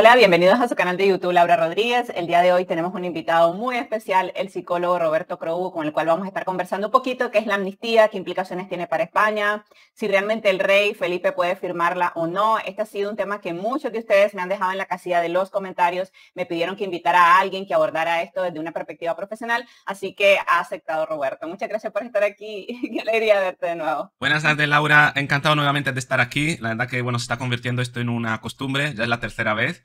Hola, bienvenidos a su canal de YouTube Laura Rodríguez. El día de hoy tenemos un invitado muy especial, el psicólogo Roberto Crow, con el cual vamos a estar conversando un poquito qué es la amnistía, qué implicaciones tiene para España, si realmente el rey Felipe puede firmarla o no. Este ha sido un tema que muchos de ustedes me han dejado en la casilla de los comentarios. Me pidieron que invitara a alguien que abordara esto desde una perspectiva profesional, así que ha aceptado Roberto. Muchas gracias por estar aquí. qué alegría verte de nuevo. Buenas tardes, Laura. Encantado nuevamente de estar aquí. La verdad que bueno, se está convirtiendo esto en una costumbre, ya es la tercera vez.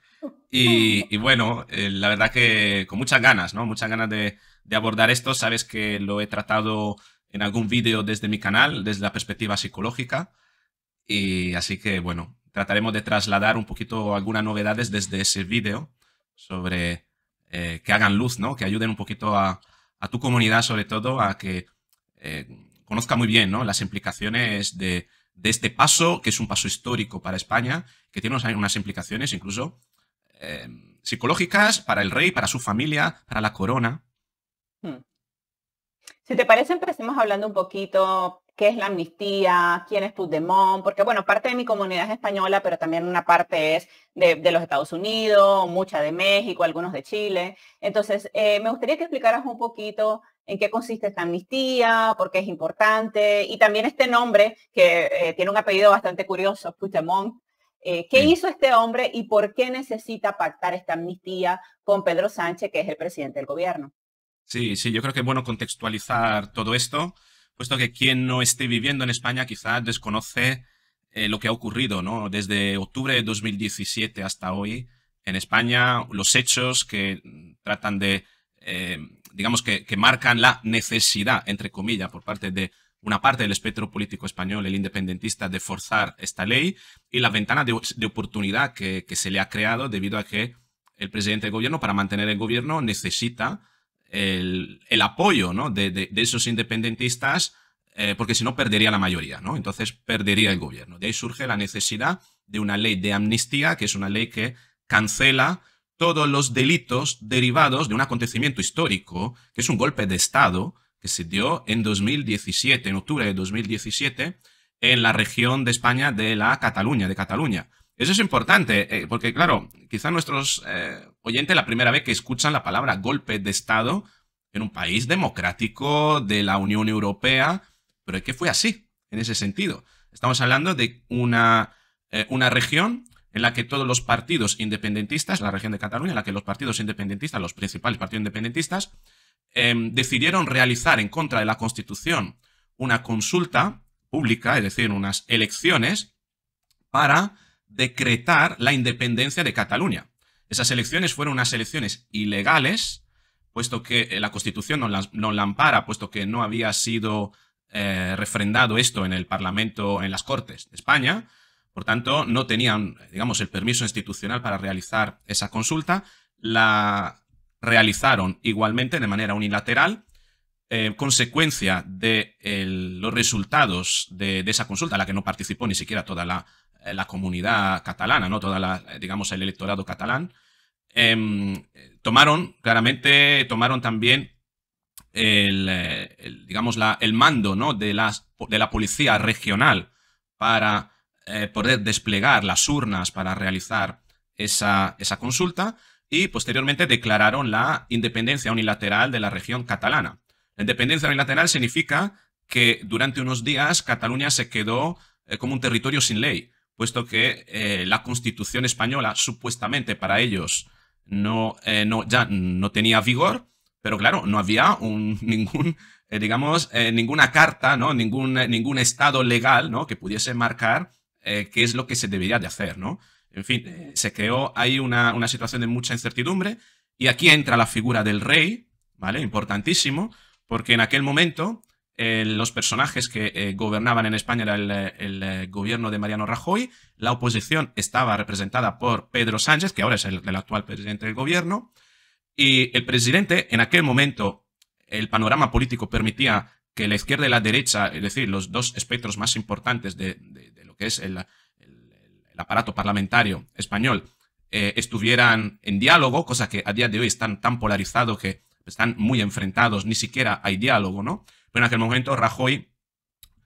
Y, bueno, eh, la verdad que con muchas ganas, ¿no? Muchas ganas de, abordar esto. Sabes que lo he tratado en algún vídeo desde mi canal, desde la perspectiva psicológica. Y así que bueno, trataremos de trasladar un poquito algunas novedades desde ese vídeo sobre eh, que hagan luz, ¿no? Que ayuden un poquito a, tu comunidad, sobre todo, a que eh, conozca muy bien ¿no? las implicaciones de, este paso, que es un paso histórico para España, que tiene unas implicaciones incluso Em, psicológicas para el rey, para su familia, para la corona. Hmm. Si te parece, empecemos hablando un poquito qué es la amnistía, quién es Puigdemont, porque bueno, parte de mi comunidad es española, pero también una parte es de, los Estados Unidos, mucha de México, algunos de Chile. Entonces, eh, me gustaría que explicaras un poquito en qué consiste esta amnistía, por qué es importante, y también este nombre que eh, tiene un apellido bastante curioso, Puigdemont, eh, ¿Qué hizo este hombre y por qué necesita pactar esta amnistía con Pedro Sánchez, que es el presidente del gobierno? Sí, sí, yo creo que es bueno contextualizar todo esto, puesto que quien no esté viviendo en España quizás desconoce eh, lo que ha ocurrido, ¿no? Desde octubre de 2017 hasta hoy, en España, los hechos que mm, tratan de, eh, digamos, que, que marcan la necesidad, entre comillas, por parte de una parte del espectro político español, el independentista, de forzar esta ley y la ventana de, oportunidad que, se le ha creado debido a que el presidente del gobierno, para mantener el gobierno, necesita el, apoyo de, esos independentistas, eh, porque si no perdería la mayoría, ¿no? entonces perdería el gobierno. De ahí surge la necesidad de una ley de amnistía, que es una ley que cancela todos los delitos derivados de un acontecimiento histórico, que es un golpe de Estado, que se dio en 2017, en octubre de 2017, en la región de España de la Cataluña, de Cataluña. Eso es importante, eh, porque claro, quizá nuestros eh, oyentes la primera vez que escuchan la palabra golpe de Estado en un país democrático de la Unión Europea, pero es que fue así, en ese sentido. Estamos hablando de una, eh, una región en la que todos los partidos independentistas, la región de Cataluña, en la que los partidos independentistas, los principales partidos independentistas, Em, decidieron realizar en contra de la Constitución una consulta pública, es decir, unas elecciones, para decretar la independencia de Cataluña. Esas elecciones fueron unas elecciones ilegales, puesto que eh, la Constitución no la, ampara, puesto que no había sido eh, refrendado esto en el Parlamento, en las Cortes de España. Por tanto, no tenían, digamos, el permiso institucional para realizar esa consulta. La realizaron igualmente de manera unilateral, en eh, consecuencia de los resultados de, esa consulta, a la que no participó ni siquiera toda la, eh, comunidad catalana, no toda la, eh, digamos, el electorado catalán, em, tomaron claramente, tomaron también el, digamos, la, el mando ¿no? de, las, de la policía regional para poder desplegar las urnas para realizar esa, esa consulta y posteriormente declararon la independencia unilateral de la región catalana. La independencia unilateral significa que durante unos días Cataluña se quedó eh, como un territorio sin ley, puesto que eh, la constitución española supuestamente para ellos no, eh, no, ya no tenía vigor, pero claro, no había un, ningún, digamos, ninguna carta, ¿no? ningún, ningún estado legal ¿no? que pudiese marcar qué es lo que se debería de hacer. ¿no? En fin, eh, se creó ahí una, una situación de mucha incertidumbre y aquí entra la figura del rey, ¿vale? Importantísimo, porque en aquel momento eh, los personajes que eh, gobernaban en España era el, gobierno de Mariano Rajoy, la oposición estaba representada por Pedro Sánchez, que ahora es el, actual presidente del gobierno, y el presidente en aquel momento, el panorama político permitía que la izquierda y la derecha, es decir, los dos espectros más importantes de, de lo que es el, el aparato parlamentario español eh, estuvieran en diálogo, cosa que a día de hoy están tan polarizados que están muy enfrentados, ni siquiera hay diálogo, ¿no? Pero en aquel momento Rajoy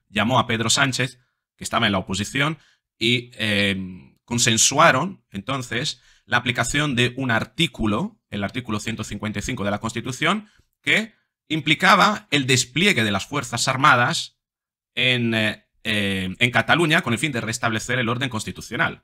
llamó a Pedro Sánchez, que estaba en la oposición, y em, consensuaron entonces la aplicación de un artículo, el artículo 155 de la Constitución, que implicaba el despliegue de las Fuerzas Armadas en eh, eh, en Cataluña con el fin de restablecer el orden constitucional.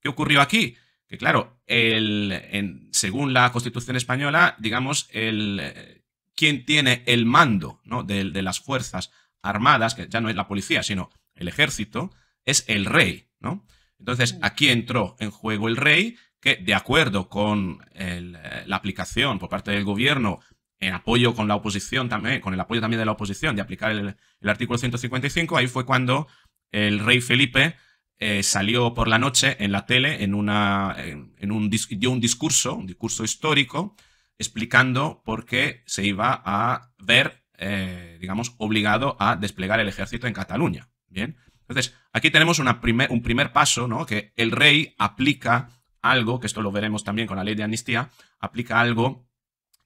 ¿Qué ocurrió aquí? Que claro, el, según la Constitución española, digamos, el, eh, quien tiene el mando ¿no? de, las fuerzas armadas, que ya no es la policía, sino el ejército, es el rey. ¿no? Entonces, mm. aquí entró en juego el rey, que de acuerdo con eh, la aplicación por parte del gobierno en apoyo con la oposición también, con el apoyo también de la oposición de aplicar el, artículo 155, ahí fue cuando el rey Felipe eh, salió por la noche en la tele en una, en, un, dio un discurso, un discurso histórico, explicando por qué se iba a ver, eh, digamos, obligado a desplegar el ejército en Cataluña. Bien. Entonces, aquí tenemos una primer, un primer paso, ¿no? Que el rey aplica algo, que esto lo veremos también con la ley de amnistía, aplica algo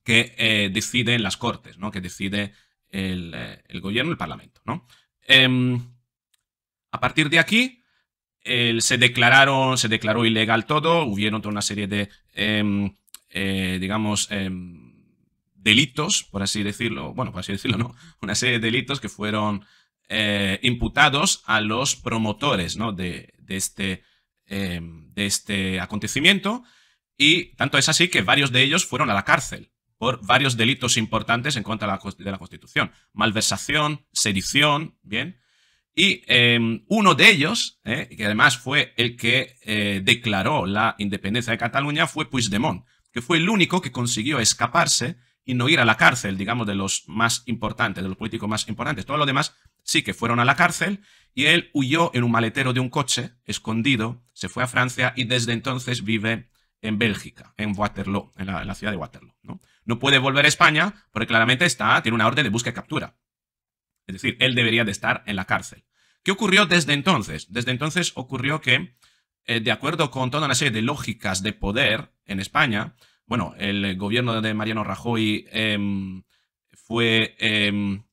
que eh, deciden las Cortes, que decide el, eh, el gobierno, el Parlamento. ¿no? Em, a partir de aquí se, declararon, se declaró ilegal todo, hubieron toda una serie de, em, eh, digamos, em, delitos, por así decirlo, bueno, por así decirlo, ¿no? Una serie de delitos que fueron imputados a los promotores ¿no? de este, de este acontecimiento. Y tanto es así que varios de ellos fueron a la cárcel varios delitos importantes en contra de la Constitución. Malversación, sedición, ¿bien? Y em, uno de ellos, eh, que además fue el que eh, declaró la independencia de Cataluña, fue Puigdemont, que fue el único que consiguió escaparse y no ir a la cárcel, digamos, de los más importantes, de los políticos más importantes. Todos los demás sí que fueron a la cárcel y él huyó en un maletero de un coche, escondido, se fue a Francia y desde entonces vive en Bélgica, en Waterloo, en la ciudad de Waterloo. ¿no? no puede volver a España porque claramente está, tiene una orden de búsqueda y captura. Es decir, él debería de estar en la cárcel. ¿Qué ocurrió desde entonces? Desde entonces ocurrió que, eh, de acuerdo con toda una serie de lógicas de poder en España, bueno, el gobierno de Mariano Rajoy em, fue... Em,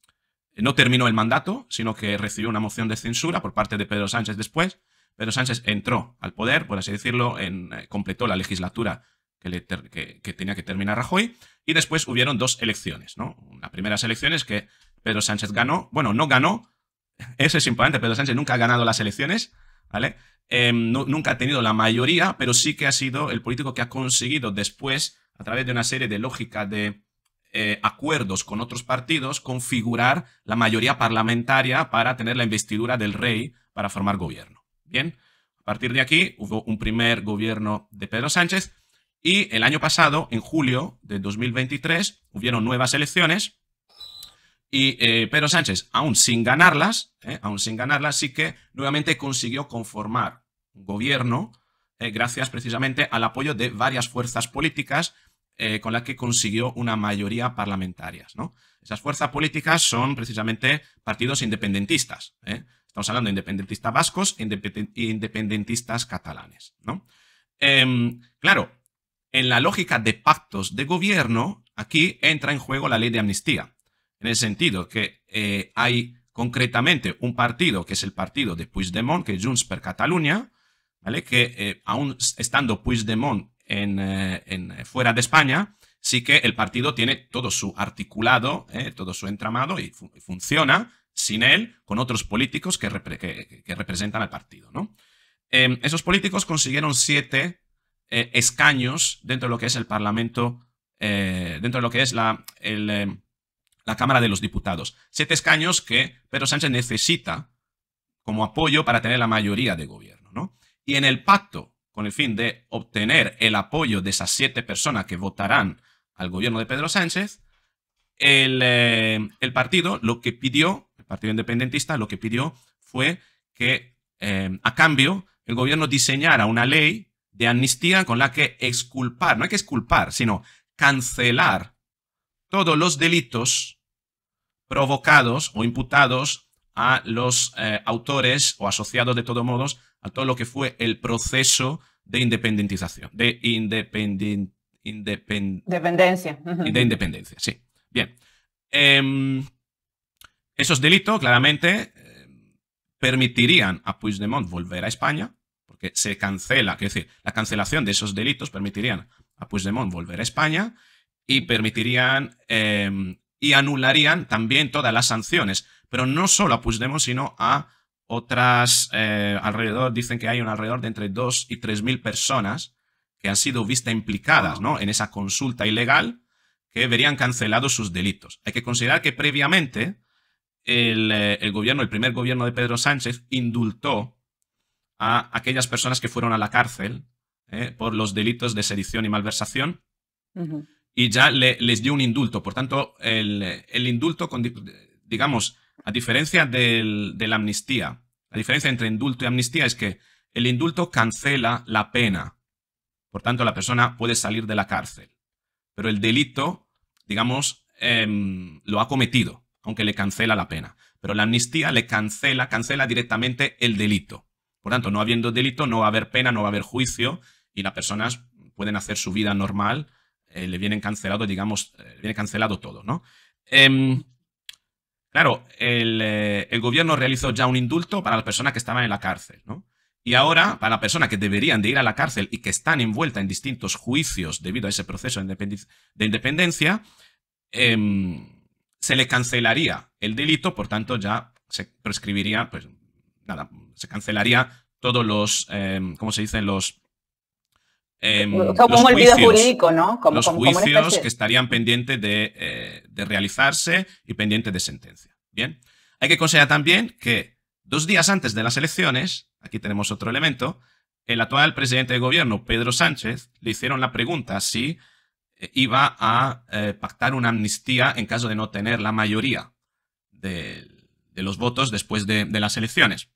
no terminó el mandato, sino que recibió una moción de censura por parte de Pedro Sánchez después. Pedro Sánchez entró al poder, por así decirlo, en, eh, completó la legislatura que, tenía que terminar Rajoy, y después hubieron dos elecciones, ¿no? Las primeras elecciones que Pedro Sánchez ganó, bueno, no ganó, eso es importante, Pedro Sánchez nunca ha ganado las elecciones, ¿vale? Em, nunca ha tenido la mayoría, pero sí que ha sido el político que ha conseguido después, a través de una serie de lógica de eh, acuerdos con otros partidos, configurar la mayoría parlamentaria para tener la investidura del rey para formar gobierno. Bien, a partir de aquí hubo un primer gobierno de Pedro Sánchez y el año pasado, en julio de 2023, hubieron nuevas elecciones y eh, Pedro Sánchez, aún sin ganarlas, eh, aún sin ganarlas, sí que nuevamente consiguió conformar un gobierno eh, gracias precisamente al apoyo de varias fuerzas políticas con las que consiguió una mayoría parlamentaria. ¿no? Esas fuerzas políticas son precisamente partidos independentistas. Estamos hablando de independentistas vascos e independentistas catalanes. ¿no? Em, claro, en la lógica de pactos de gobierno, aquí entra en juego la ley de amnistía, en el sentido que eh, hay concretamente un partido, que es el partido de Puigdemont, que es Junts per Catalunya, ¿vale? que eh, aún estando Puigdemont eh, fuera de España, sí que el partido tiene todo su articulado, todo su entramado y, funciona sin él, con otros políticos que, representan al partido. ¿no? Em, esos políticos consiguieron siete eh, escaños dentro de lo que es el Parlamento, eh, dentro de lo que es la, eh, la Cámara de los Diputados. Siete escaños que Pedro Sánchez necesita como apoyo para tener la mayoría de gobierno. Y en el pacto, con el fin de obtener el apoyo de esas siete personas que votarán al gobierno de Pedro Sánchez, el, el partido lo que pidió, el Partido Independentista lo que pidió fue que a cambio el gobierno diseñara una ley de amnistía con la que exculpar, no hay que exculpar, sino cancelar todos los delitos provocados o imputados a los eh, autores o asociados de todos modos a todo lo que fue el proceso de independentización, de independencia. De independencia, sí. Bien. Em, esos delitos claramente eh, permitirían a Puigdemont volver a España, que se cancela, es decir, la cancelación de esos delitos permitirían a Puigdemont volver a España y permitirían em, y anularían también todas las sanciones, pero no solo a Puigdemont, sino a otras eh, alrededor, dicen que hay un alrededor de entre 2 y 3 mil personas que han sido vistas implicadas ¿no? en esa consulta ilegal que verían cancelados sus delitos. Hay que considerar que previamente el, eh, el, gobierno, el primer gobierno de Pedro Sánchez, indultó a aquellas personas que fueron a la cárcel ¿eh? por los delitos de sedición y malversación y ya les dio un indulto. Por tanto, el, indulto, digamos, a diferencia de la amnistía, la diferencia entre indulto y amnistía es que el indulto cancela la pena. Por tanto, la persona puede salir de la cárcel. Pero el delito, digamos, em, lo ha cometido, aunque le cancela la pena. Pero la amnistía le cancela, cancela directamente el delito. Por tanto, no habiendo delito, no va a haber pena, no va a haber juicio y las personas pueden hacer su vida normal, eh, le vienen cancelado, digamos, eh, viene cancelado todo, ¿no? Em, claro, eh, el, gobierno realizó ya un indulto para las personas que estaban en la cárcel, ¿no? Y ahora, para las personas que deberían de ir a la cárcel y que están envueltas en distintos juicios debido a ese proceso de, independencia, em, se le cancelaría el delito, por tanto ya se prescribiría pues, se cancelaría todos los, em, ¿cómo se dice? Los... Em, ¿no? Como, juicios que estarían pendientes eh, de, realizarse y pendientes de sentencia. Bien, hay que considerar también que dos días antes de las elecciones, aquí tenemos otro elemento, el actual presidente de gobierno, Pedro Sánchez, le hicieron la pregunta si eh, iba a eh, pactar una amnistía en caso de no tener la mayoría de, los votos después de, de las elecciones.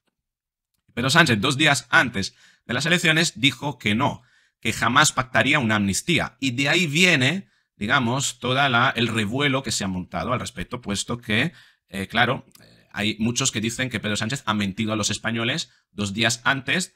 Pedro Sánchez, dos días antes de las elecciones, dijo que no, que jamás pactaría una amnistía. Y de ahí viene, digamos, todo el revuelo que se ha montado al respecto, puesto que, eh, claro, eh, hay muchos que dicen que Pedro Sánchez ha mentido a los españoles dos días antes,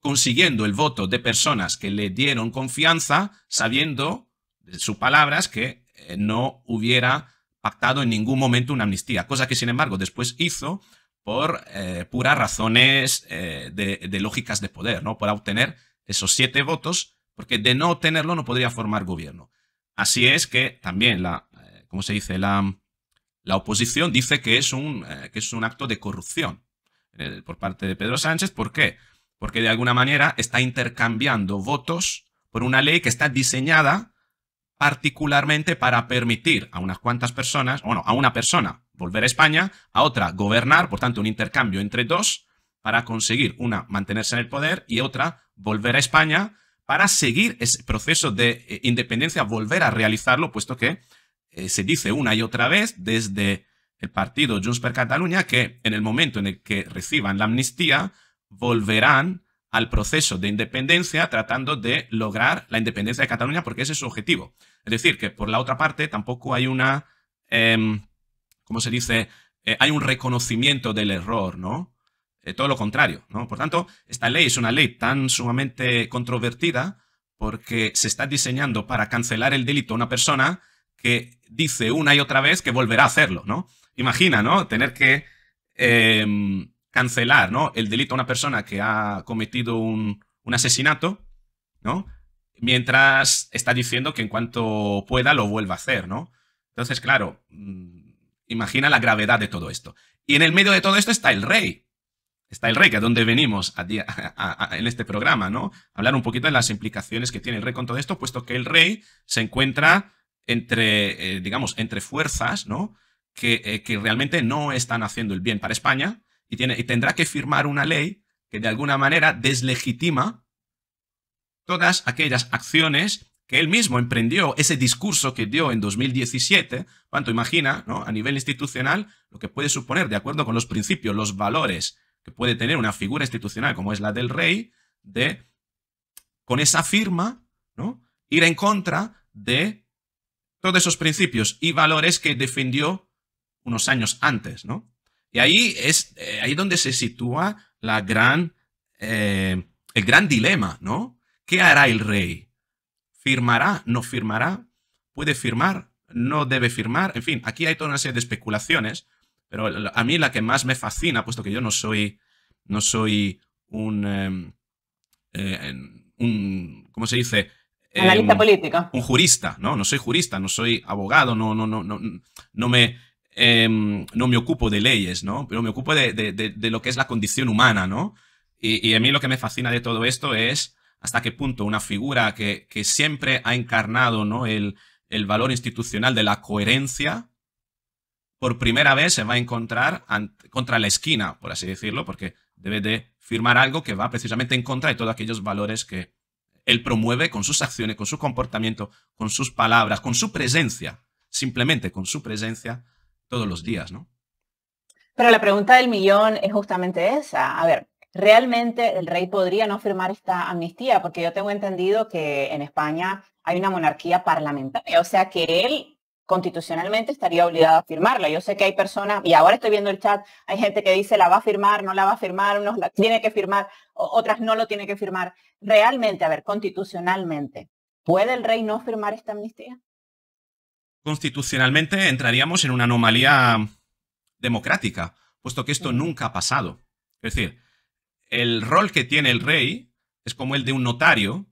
consiguiendo el voto de personas que le dieron confianza, sabiendo de sus palabras que eh, no hubiera pactado en ningún momento una amnistía, cosa que sin embargo después hizo por eh, puras razones eh, de, lógicas de poder, ¿no? Para obtener esos siete votos, porque de no tenerlo no podría formar gobierno. Así es que también la, eh, ¿cómo se dice? La, la oposición dice que es, un, que es un acto de corrupción por parte de Pedro Sánchez. ¿Por qué? Porque de alguna manera está intercambiando votos por una ley que está diseñada particularmente para permitir a unas cuantas personas, bueno, a una persona volver a España, a otra gobernar, por tanto un intercambio entre dos para conseguir una mantenerse en el poder y otra volver a España para seguir ese proceso de eh, independencia, volver a realizarlo, puesto que eh, se dice una y otra vez desde el partido Junts per Cataluña que en el momento en el que reciban la amnistía volverán al proceso de independencia tratando de lograr la independencia de Cataluña porque ese es su objetivo. Es decir, que por la otra parte tampoco hay una... Em, ¿cómo se dice? Eh, hay un reconocimiento del error, ¿no? Eh, todo lo contrario, ¿no? Por tanto, esta ley es una ley tan sumamente controvertida porque se está diseñando para cancelar el delito a una persona que dice una y otra vez que volverá a hacerlo, ¿no? Imagina, ¿no? Tener que em, cancelar, ¿no? El delito a una persona que ha cometido un, un asesinato, ¿no? Mientras está diciendo que en cuanto pueda lo vuelva a hacer, ¿no? Entonces, claro, mm, Imagina la gravedad de todo esto. Y en el medio de todo esto está el rey. Está el rey, que es donde venimos a en este programa, ¿no? Hablar un poquito de las implicaciones que tiene el rey con todo esto, puesto que el rey se encuentra entre, eh, digamos, entre fuerzas, ¿no? Eh, que, realmente no están haciendo el bien para España y, tiene, y tendrá que firmar una ley que de alguna manera deslegitima todas aquellas acciones que él mismo emprendió ese discurso que dio en 2017, ¿cuánto imagina, ¿no? a nivel institucional, lo que puede suponer, de acuerdo con los principios, los valores que puede tener una figura institucional como es la del rey, de, con esa firma, ¿no? ir en contra de todos esos principios y valores que defendió unos años antes. ¿no? Y ahí es eh, ahí donde se sitúa la gran, eh, el gran dilema, ¿no? ¿Qué hará el rey? firmará, no firmará, puede firmar, no debe firmar, en fin, aquí hay toda una serie de especulaciones, pero a mí la que más me fascina, puesto que yo no soy, no soy un, em, eh, un ¿cómo se dice? Em, Analista política. Un jurista, ¿no? No soy jurista, no soy abogado, no, no, no, no, no me... Em, no me ocupo de leyes, ¿no? Pero me ocupo de, lo que es la condición humana, ¿no? y, a mí lo que me fascina de todo esto es hasta qué punto una figura que, siempre ha encarnado ¿no? el, valor institucional de la coherencia, por primera vez se va a encontrar contra la esquina, por así decirlo, porque debe de firmar algo que va precisamente en contra de todos aquellos valores que él promueve con sus acciones, con su comportamiento, con sus palabras, con su presencia, simplemente con su presencia todos los días, ¿no? Pero la pregunta del millón es justamente esa. A ver, Realmente el rey podría no firmar esta amnistía, porque yo tengo entendido que en España hay una monarquía parlamentaria, o sea que él constitucionalmente estaría obligado a firmarla. Yo sé que hay personas, y ahora estoy viendo el chat, hay gente que dice la va a firmar, no la va a firmar, unos la tiene que firmar, otras no lo tiene que firmar. Realmente, a ver, constitucionalmente, ¿puede el rey no firmar esta amnistía? Constitucionalmente entraríamos en una anomalía democrática, puesto que esto mm. nunca ha pasado. Es decir, el rol que tiene el rey es como el de un notario,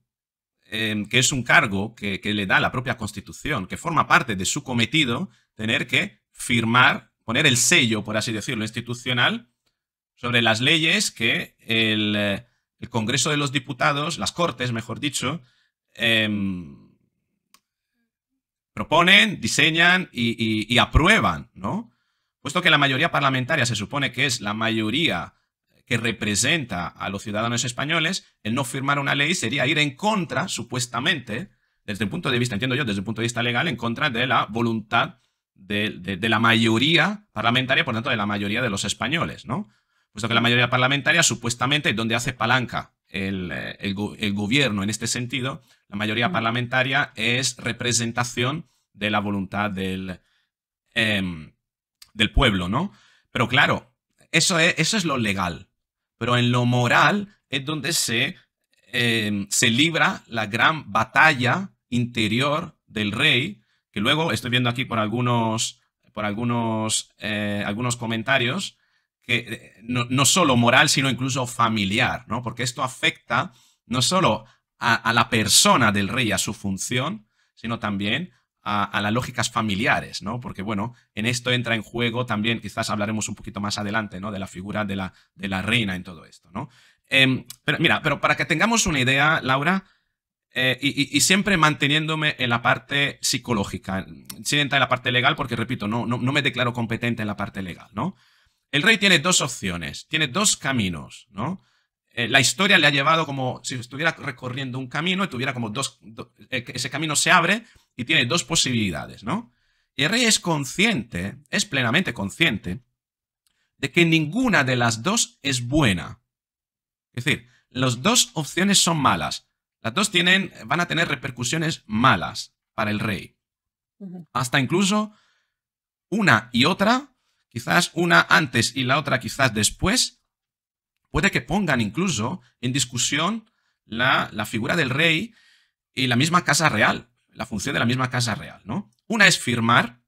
em, que es un cargo que, le da la propia constitución, que forma parte de su cometido tener que firmar, poner el sello, por así decirlo, institucional sobre las leyes que el, Congreso de los Diputados, las Cortes, mejor dicho, em, proponen, diseñan y, y aprueban, ¿no? Puesto que la mayoría parlamentaria se supone que es la mayoría que representa a los ciudadanos españoles, el no firmar una ley sería ir en contra, supuestamente, desde el punto de vista, entiendo yo, desde el punto de vista legal, en contra de la voluntad de, la mayoría parlamentaria, por tanto, de la mayoría de los españoles, ¿no? Puesto que la mayoría parlamentaria supuestamente es donde hace palanca eh, el, gobierno en este sentido, la mayoría mm. parlamentaria es representación de la voluntad del, em, del pueblo, ¿no? Pero claro, eso eso es lo legal pero en lo moral es donde se, em, se libra la gran batalla interior del rey, que luego estoy viendo aquí por algunos, por algunos, eh, algunos comentarios, que eh, no, no, solo moral, sino incluso familiar, porque esto afecta no solo a la persona del rey, a su función, sino también a, las lógicas familiares, ¿no? Porque, bueno, en esto entra en juego también, quizás hablaremos un poquito más adelante, ¿no? De la figura de la, de la reina en todo esto, ¿no? Em, pero mira, pero para que tengamos una idea, Laura, eh, y, siempre manteniéndome en la parte psicológica, sin entrar en la parte legal, porque repito, no, no, me declaro competente en la parte legal, ¿no? El rey tiene dos opciones, tiene dos caminos, ¿no? Eh, la historia le ha llevado como si estuviera recorriendo un camino y tuviera como dos, eh, ese camino se abre y tiene dos posibilidades, ¿no? El rey es consciente, es plenamente consciente, de que ninguna de las dos es buena. Es decir, las dos opciones son malas. Las dos tienen, van a tener repercusiones malas para el rey. Hasta incluso una y otra, quizás una antes y la otra quizás después, puede que pongan incluso en discusión la, la figura del rey y la misma casa real la función de la misma Casa Real, ¿no? Una es firmar,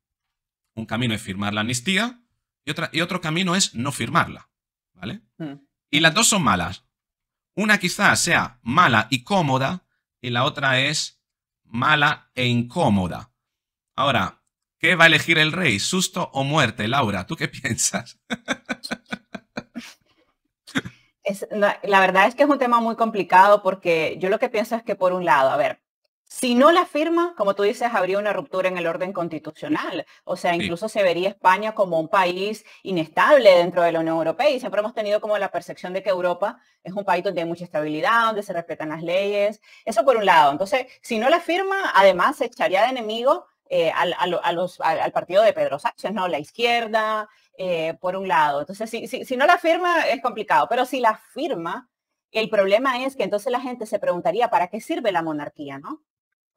un camino es firmar la amnistía y, otra, y otro camino es no firmarla, ¿vale? Hmm. Y las dos son malas. Una quizás sea mala y cómoda y la otra es mala e incómoda. Ahora, ¿qué va a elegir el rey? ¿Susto o muerte? Laura, ¿tú qué piensas? la verdad es que es un tema muy complicado porque yo lo que pienso es que por un lado, a ver, si no la firma, como tú dices, habría una ruptura en el orden constitucional. O sea, incluso se vería España como un país inestable dentro de la Unión Europea. Y siempre hemos tenido como la percepción de que Europa es un país donde hay mucha estabilidad, donde se respetan las leyes. Eso por un lado. Entonces, si no la firma, además se echaría de enemigo eh, al, partido de Pedro Sánchez, ¿no? La izquierda, eh, por un lado. Entonces, si no la firma, es complicado. Pero si la firma, el problema es que entonces la gente se preguntaría, ¿para qué sirve la monarquía, no?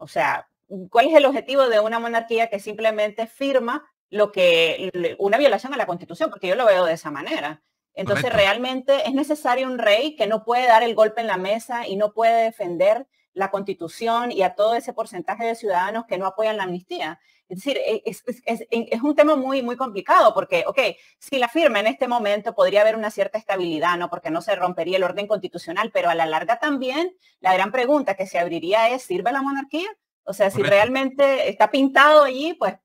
O sea, ¿cuál es el objetivo de una monarquía que simplemente firma lo que una violación a la Constitución? Porque yo lo veo de esa manera. Entonces, realmente es necesario un rey que no puede dar el golpe en la mesa y no puede defender la constitución y a todo ese porcentaje de ciudadanos que no apoyan la amnistía. Es decir, e, es, un tema muy, muy complicado porque, ok, si la firma en este momento podría haber una cierta estabilidad, ¿no? Porque no se rompería el orden constitucional, pero a la larga también la gran pregunta que se abriría es, ¿sirve la monarquía? O sea, si realmente está pintado allí, pues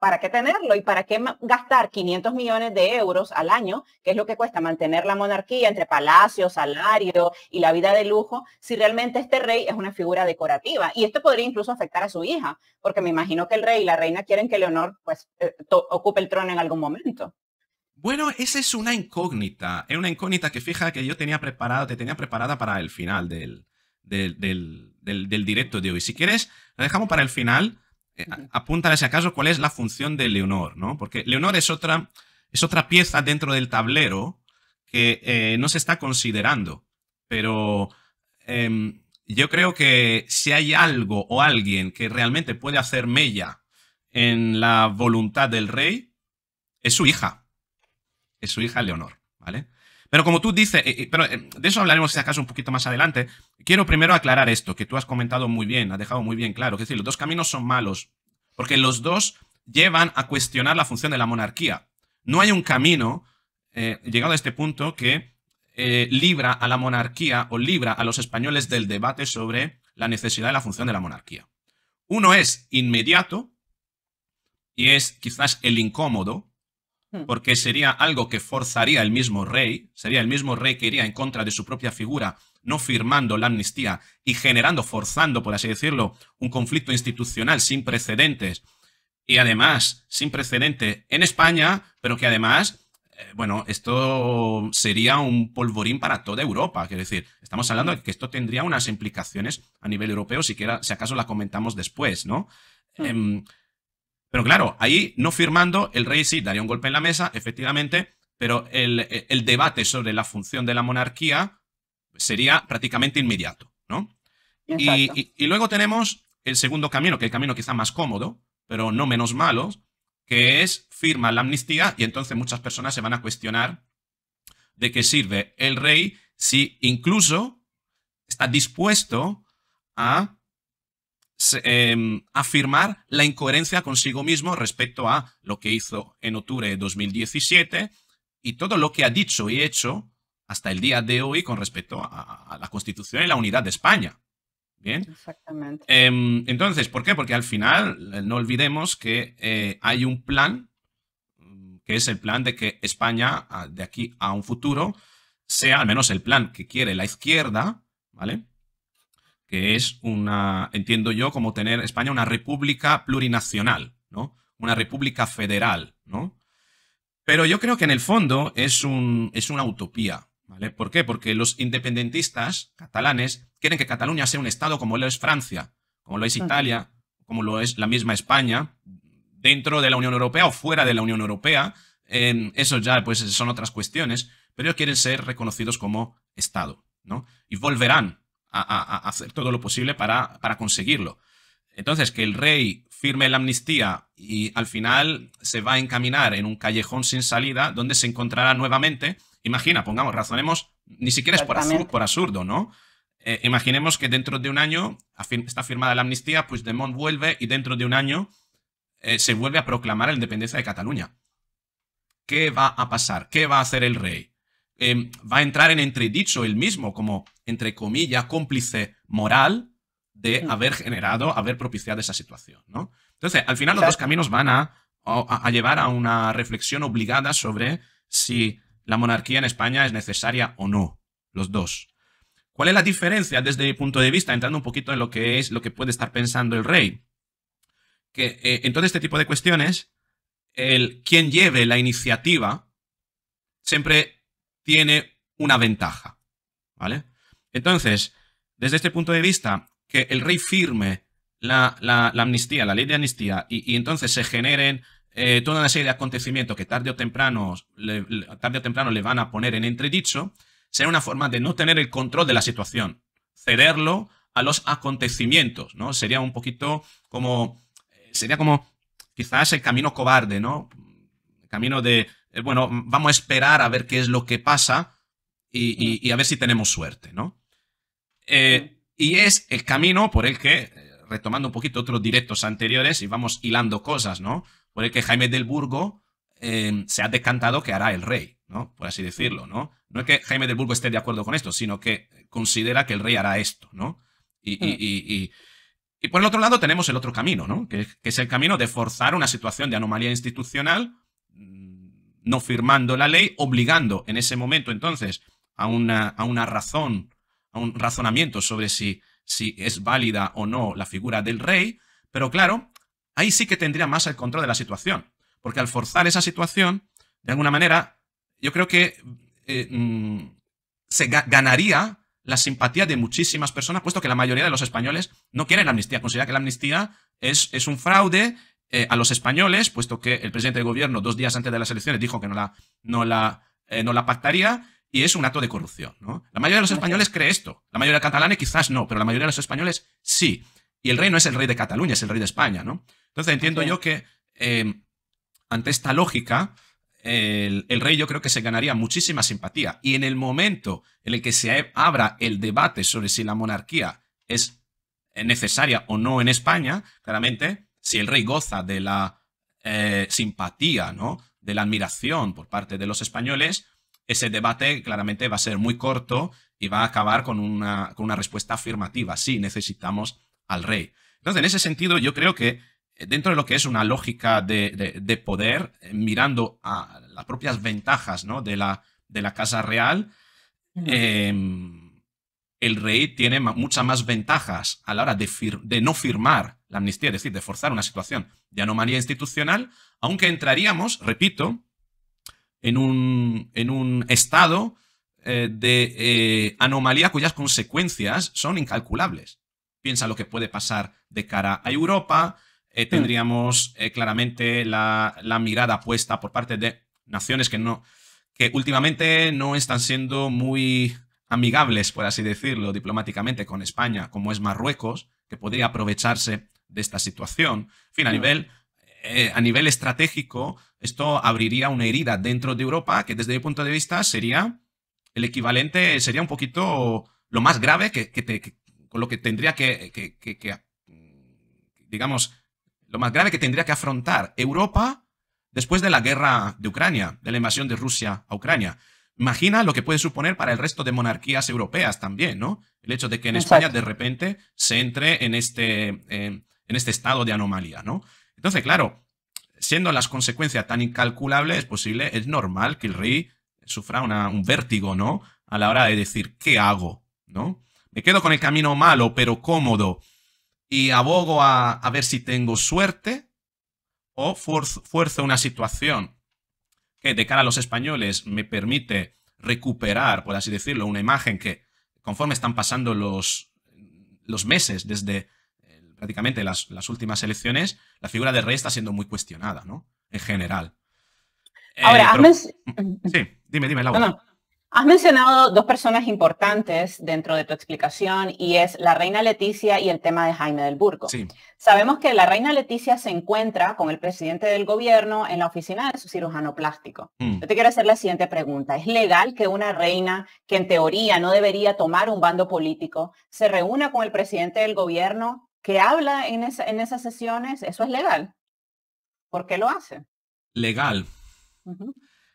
¿para qué tenerlo? ¿Y para qué gastar 500 millones de euros al año, que es lo que cuesta mantener la monarquía entre palacio, salario y la vida de lujo, si realmente este rey es una figura decorativa? Y esto podría incluso afectar a su hija, porque me imagino que el rey y la reina quieren que Leonor pues, eh, ocupe el trono en algún momento. Bueno, esa es una incógnita. Es una incógnita que fija que yo tenía preparado, te tenía preparada para el final del, del, del, directo de hoy. Si quieres, la dejamos para el final eh, apuntan si acaso cuál es la función de Leonor, ¿no? Porque Leonor es otra, es otra pieza dentro del tablero que eh, no se está considerando, pero em, yo creo que si hay algo o alguien que realmente puede hacer mella en la voluntad del rey, es su hija, es su hija Leonor, ¿vale? Pero como tú dices, eh, eh, pero eh, de eso hablaremos si acaso un poquito más adelante, quiero primero aclarar esto, que tú has comentado muy bien, has dejado muy bien claro, que es decir, los dos caminos son malos, porque los dos llevan a cuestionar la función de la monarquía. No hay un camino, llegado a este punto, que libra a la monarquía o libra a los españoles del debate sobre la necesidad de la función de la monarquía. Uno es inmediato y es quizás el incómodo, Hmm. porque sería algo que forzaría el mismo rey, sería el mismo rey que iría en contra de su propia figura, no firmando la amnistía y generando, forzando, por así decirlo, un conflicto institucional sin precedentes y además sin precedente en España, pero que además, eh, bueno, esto sería un polvorín para toda Europa. Quiero decir, estamos hablando de que esto tendría unas implicaciones a nivel europeo, siquiera, si acaso la comentamos después, ¿no? Hmm. Em, pero claro, ahí no firmando, el rey sí daría un golpe en la mesa, efectivamente, pero el, debate sobre la función de la monarquía sería prácticamente inmediato, ¿no? Y, luego tenemos el segundo camino, que es el camino quizá más cómodo, pero no menos malo, que es firma la amnistía y entonces muchas personas se van a cuestionar de qué sirve el rey si incluso está dispuesto a Em, afirmar la incoherencia consigo mismo respecto a lo que hizo en octubre de 2017 y todo lo que ha dicho y hecho hasta el día de hoy con respecto a, la Constitución y la unidad de España. Bien. Exactamente. Em, entonces, ¿por qué? Porque al final eh, no olvidemos que eh, hay un plan, mm, que es el plan de que España, de aquí a un futuro, sea al menos el plan que quiere la izquierda, ¿vale? que es una, entiendo yo, como tener España una república plurinacional, ¿no? Una república federal, ¿no? Pero yo creo que en el fondo es, un, es una utopía, ¿vale? ¿Por qué? Porque los independentistas catalanes quieren que Cataluña sea un Estado como lo es Francia, como lo es Italia, como lo es la misma España, dentro de la Unión Europea o fuera de la Unión Europea. Eh, eso ya pues son otras cuestiones, pero ellos quieren ser reconocidos como Estado, ¿no? Y volverán a, hacer todo lo posible para, para conseguirlo. Entonces, que el rey firme la amnistía y al final se va a encaminar en un callejón sin salida donde se encontrará nuevamente, imagina, pongamos, razonemos, ni siquiera es por, absurdo, por ¿no? Eh, imaginemos que dentro de un año está firmada la amnistía, pues Demont vuelve y dentro de un año eh, se vuelve a proclamar la independencia de Cataluña. ¿Qué va a pasar? ¿Qué va a hacer el rey? Eh, ¿Va a entrar en entredicho él mismo como entre comillas, cómplice moral de haber generado, haber propiciado esa situación, ¿no? Entonces, al final los dos caminos van a, llevar a una reflexión obligada sobre si la monarquía en España es necesaria o no, los dos. ¿Cuál es la diferencia desde mi punto de vista, entrando un poquito en lo que es, lo que puede estar pensando el rey? Que eh, en todo este tipo de cuestiones, el quien lleve la iniciativa siempre tiene una ventaja, ¿vale? Entonces, desde este punto de vista, que el rey firme la, amnistía, la ley de amnistía, y, entonces se generen eh, toda una serie de acontecimientos que tarde o, temprano, le, tarde o temprano le van a poner en entredicho, sería una forma de no tener el control de la situación, cederlo a los acontecimientos, ¿no? Sería un poquito como, eh, sería como quizás el camino cobarde, ¿no? El camino de, eh, bueno, vamos a esperar a ver qué es lo que pasa y a ver si tenemos suerte, ¿no? Eh, y es el camino por el que, eh, retomando un poquito otros directos anteriores y vamos hilando cosas, ¿no? Por el que Jaime del Burgo em, se ha decantado que hará el rey, ¿no? Por así decirlo, ¿no? No es que Jaime del Burgo esté de acuerdo con esto, sino que considera que el rey hará esto, ¿no? Y, mm. por el otro lado tenemos el otro camino, ¿no? Que, que, es el camino de forzar una situación de anomalía institucional, mm, no firmando la ley, obligando en ese momento entonces a una, a una razón a un razonamiento sobre si, si es válida o no la figura del rey, pero claro, ahí sí que tendría más el control de la situación, porque al forzar esa situación, de alguna manera, yo creo que eh, mm, se ganaría la simpatía de muchísimas personas, puesto que la mayoría de los españoles no quieren la amnistía, considera que la amnistía es, es un fraude eh, a los españoles, puesto que el presidente del gobierno dos días antes de las elecciones dijo que no la, no la, eh, no la pactaría, y es un acto de corrupción. La mayoría de los españoles cree esto. La mayoría de catalanes quizás no, pero la mayoría de los españoles sí. Y el rey no es el rey de Cataluña, es el rey de España. ¿no? Entonces entiendo yo que eh, ante esta lógica, el, rey yo creo que se ganaría muchísima simpatía. Y en el momento en el que se abra el debate sobre si la monarquía es necesaria o no en España, claramente, si el rey goza de la eh, simpatía, ¿no? de la admiración por parte de los españoles, ese debate claramente va a ser muy corto y va a acabar con una, una respuesta afirmativa. Sí, necesitamos al rey. Entonces, en ese sentido, yo creo que eh, dentro de lo que es una lógica de, poder, eh, mirando a las propias ventajas ¿no? de, la, de, la, Casa Real, em, el rey tiene muchas más ventajas a la hora de, de no firmar la amnistía, es decir, de forzar una situación de anomalía institucional, aunque entraríamos, repito, en un, en un estado eh, de eh, anomalía cuyas consecuencias son incalculables. Piensa lo que puede pasar de cara a Europa. Eh, hmm. tendríamos claramente la, mirada puesta por parte de naciones que no que últimamente no están siendo muy amigables, por así decirlo, diplomáticamente con España, como es Marruecos, que podría aprovecharse de esta situación. fin, a hmm. nivel eh, a nivel estratégico, esto abriría una herida dentro de Europa que desde mi punto de vista sería el equivalente, sería un poquito lo más grave que, con lo que tendría que, digamos, lo más grave que tendría que afrontar Europa después de la guerra de Ucrania, de la invasión de Rusia a Ucrania. Imagina lo que puede suponer para el resto de monarquías europeas también, ¿no? El hecho de que en España de repente se entre en este, en este estado de anomalía, ¿no? Entonces, claro, siendo las consecuencias tan incalculables, es posible, es normal que el rey sufra un vértigo, ¿no? A la hora de decir, ¿qué hago? ¿No? Me quedo con el camino malo, pero cómodo, y abogo a, ver si tengo suerte, o fuerzo, una situación que de cara a los españoles me permite recuperar, por así decirlo, una imagen que conforme están pasando los meses desde prácticamente las, las, últimas elecciones, la figura de rey está siendo muy cuestionada, ¿no? En general. Ahora, has mencionado dos personas importantes dentro de tu explicación y es la reina Leticia y el tema de Jaime del Burco. Sabemos que la reina Leticia se encuentra con el presidente del gobierno en la oficina de su cirujano plástico. Mm. Yo te quiero hacer la siguiente pregunta. ¿Es legal que una reina que en teoría no debería tomar un bando político se reúna con el presidente del gobierno que habla en, esas sesiones, eso es legal. ¿Por qué lo hace? Legal.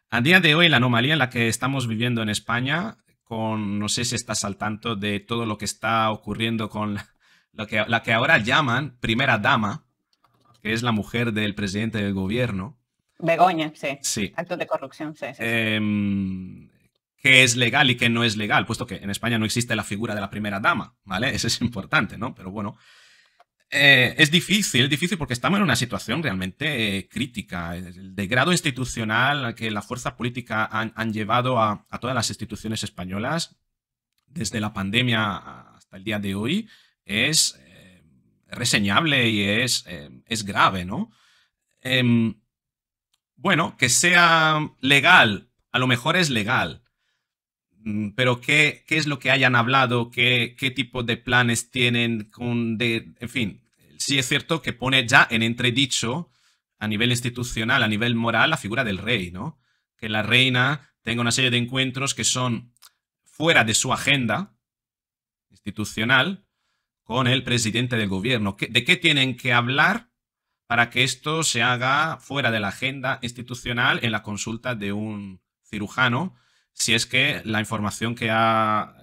A día de hoy, la anomalía en la que estamos viviendo en España, con, no sé si estás al tanto de todo lo que está ocurriendo con lo que, la que ahora llaman primera dama, que es la mujer del presidente del gobierno. Begoña, sí. Sí. Actos de corrupción, sí. sí, em, que es legal y que no es legal, puesto que en España no existe la figura de la primera dama, ¿vale? Eso es importante, ¿no? Pero bueno, eh, es difícil, difícil porque estamos en una situación realmente eh, crítica. El degrado institucional que la fuerza política han, llevado a, todas las instituciones españolas desde la pandemia hasta el día de hoy es eh, reseñable y es, es grave, ¿no? Em, bueno, que sea legal, a lo mejor es legal, mm, pero ¿qué, qué es lo que hayan hablado, qué, qué tipo de planes tienen, con de, en fin, sí es cierto que pone ya en entredicho a nivel institucional, a nivel moral, la figura del rey, ¿no? Que la reina tenga una serie de encuentros que son fuera de su agenda institucional con el presidente del gobierno. ¿De qué tienen que hablar para que esto se haga fuera de la agenda institucional en la consulta de un cirujano, si es que la información que ha,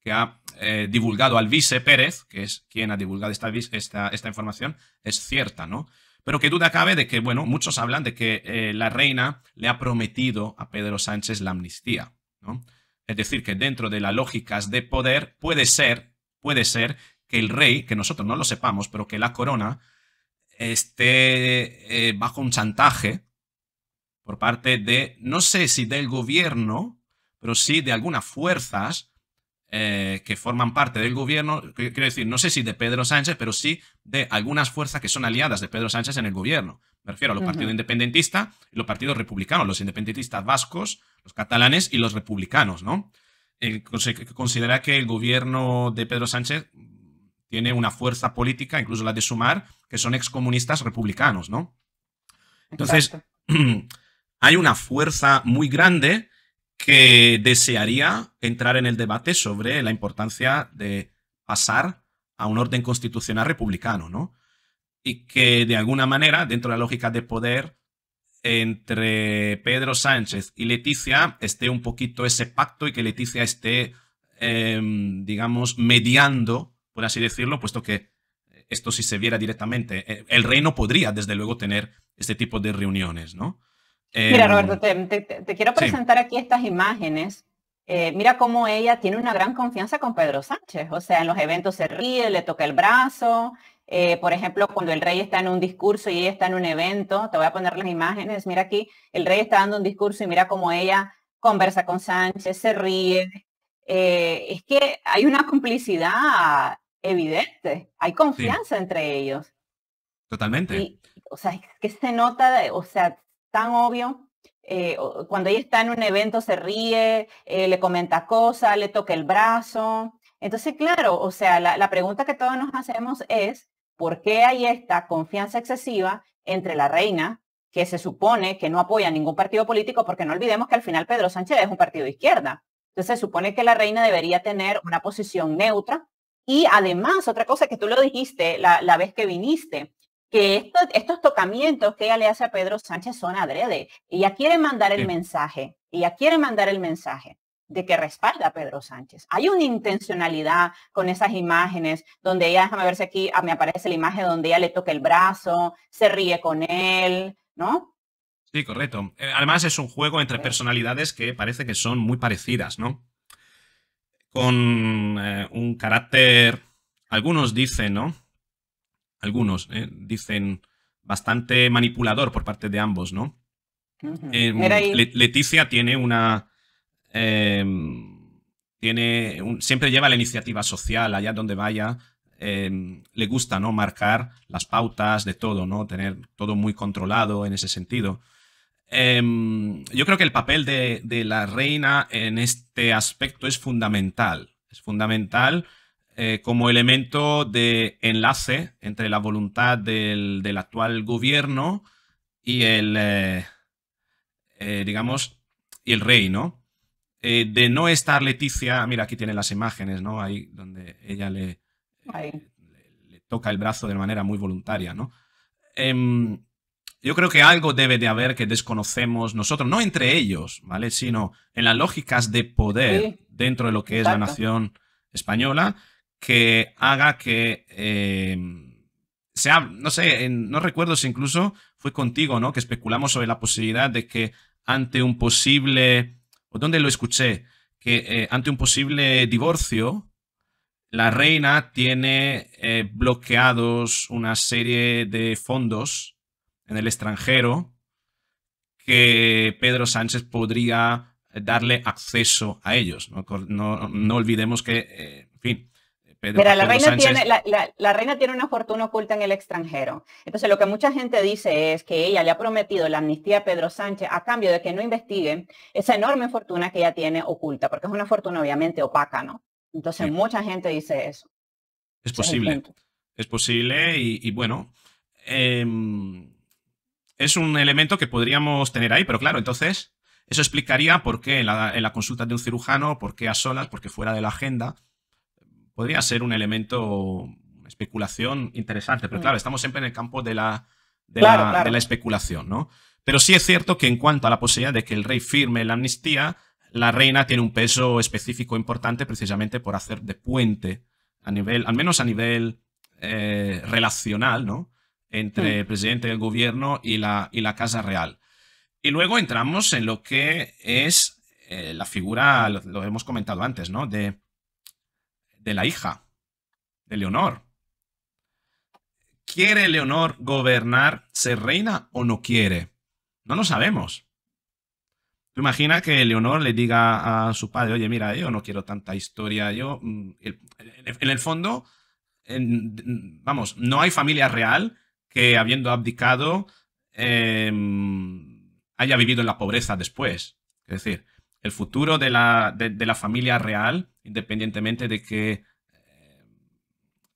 que ha eh, divulgado al vice Pérez, que es quien ha divulgado esta, esta, esta, información, es cierta, ¿no? Pero que duda cabe de que, bueno, muchos hablan de que eh, la reina le ha prometido a Pedro Sánchez la amnistía, ¿no? Es decir, que dentro de las lógicas de poder puede ser, puede ser que el rey, que nosotros no lo sepamos, pero que la corona esté eh, bajo un chantaje por parte de, no sé si del gobierno, pero sí de algunas fuerzas eh, que forman parte del gobierno, quiero decir, no sé si de Pedro Sánchez, pero sí de algunas fuerzas que son aliadas de Pedro Sánchez en el gobierno. Me refiero a los partidos independentistas y los partidos republicanos, los independentistas vascos, los catalanes y los republicanos, ¿no? Eh, considera que el gobierno de Pedro Sánchez tiene una fuerza política, incluso la de Sumar, que son excomunistas republicanos, ¿no? Entonces, hay una fuerza muy grande que desearía entrar en el debate sobre la importancia de pasar a un orden constitucional republicano, ¿no? Y que de alguna manera, dentro de la lógica de poder, entre Pedro Sánchez y Leticia esté un poquito ese pacto y que Leticia esté, em, digamos, mediando, por así decirlo, puesto que esto si se viera directamente, eh, el reino podría, desde luego, tener este tipo de reuniones, ¿no? Mira, em, Roberto, te, quiero presentar aquí estas imágenes. Eh, mira cómo ella tiene una gran confianza con Pedro Sánchez. O sea, en los eventos se ríe, le toca el brazo. Eh, por ejemplo, cuando el rey está en un discurso y ella está en un evento, te voy a poner las imágenes. Mira aquí, el rey está dando un discurso y mira cómo ella conversa con Sánchez, se ríe. Eh, es que hay una complicidad evidente, hay confianza entre ellos. Totalmente. o sea, es que se nota, o sea, tan obvio. Eh, cuando ella está en un evento se ríe, eh, le comenta cosas, le toca el brazo. Entonces, claro, o sea, la, pregunta que todos nos hacemos es, ¿por qué hay esta confianza excesiva entre la reina, que se supone que no apoya ningún partido político, porque no olvidemos que al final Pedro Sánchez es un partido de izquierda. Entonces se supone que la reina debería tener una posición neutra. Y además, otra cosa que tú lo dijiste la vez que viniste, que estos tocamientos que ella le hace a Pedro Sánchez son adrede. Ella quiere mandar el mensaje, ella quiere mandar el mensaje de que respalda a Pedro Sánchez. Hay una intencionalidad con esas imágenes donde ella, déjame verse aquí, ah, me aparece la imagen donde ella le toca el brazo, se ríe con él, ¿no? Sí, correcto. Eh, además es un juego entre personalidades que parece que son muy parecidas, ¿no? Con eh, un carácter, algunos dicen, ¿no? algunos ¿eh? dicen bastante manipulador por parte de ambos, ¿no? Eh, Leticia tiene una... Em, tiene siempre lleva la iniciativa social allá donde vaya. Em, le gusta, ¿no? Marcar las pautas de todo, ¿no? Tener todo muy controlado en ese sentido. Em, yo creo que el papel de, la reina en este aspecto es fundamental. Es fundamental eh, como elemento de enlace entre la voluntad del, actual gobierno y el, eh, eh, digamos, y el rey, ¿no? de no estar Leticia, mira, aquí tiene las imágenes, ¿no? Ahí donde ella le, toca el brazo de manera muy voluntaria, ¿no? Em, yo creo que algo debe de haber que desconocemos nosotros, no entre ellos, ¿vale? Sino en las lógicas de poder dentro de lo que es la nación española que haga que eh, sea, no sé, no recuerdo si incluso fue contigo, ¿no? Que especulamos sobre la posibilidad de que ante un posible, o lo escuché, que eh, ante un posible divorcio, la reina tiene eh, bloqueados una serie de fondos en el extranjero que Pedro Sánchez podría darle acceso a ellos. No, olvidemos que, en fin, eh, Mira, la reina, tiene, la, reina tiene una fortuna oculta en el extranjero. Entonces, lo que mucha gente dice es que ella le ha prometido la amnistía a Pedro Sánchez a cambio de que no investigue esa enorme fortuna que ella tiene oculta, porque es una fortuna obviamente opaca, ¿no? Entonces, mucha gente dice eso. Es posible. Es, posible y, bueno, em, es un elemento que podríamos tener ahí, pero claro, entonces, eso explicaría por qué en la, en la consulta de un cirujano, por qué a solas, por qué fuera de la agenda podría ser un elemento, especulación interesante, pero mm. claro, estamos siempre en el campo de la, de, la, especulación, ¿no? Pero sí es cierto que en cuanto a la posibilidad de que el rey firme la amnistía, la reina tiene un peso específico importante precisamente por hacer de puente a nivel, al menos a nivel eh, relacional, ¿no? Entre mm. el presidente del gobierno y la, y la Casa Real. Y luego entramos en lo que es eh, la figura, lo, hemos comentado antes, ¿no? De de la hija, de Leonor. ¿Quiere Leonor gobernar, ser reina o no quiere? No lo sabemos. Tú imagina que Leonor le diga a su padre, oye, mira, yo no quiero tanta historia, yo... Mm, en el fondo, vamos, no hay familia real que habiendo abdicado em, haya vivido en la pobreza después. Es decir, el futuro de la, de la familia real independientemente de que,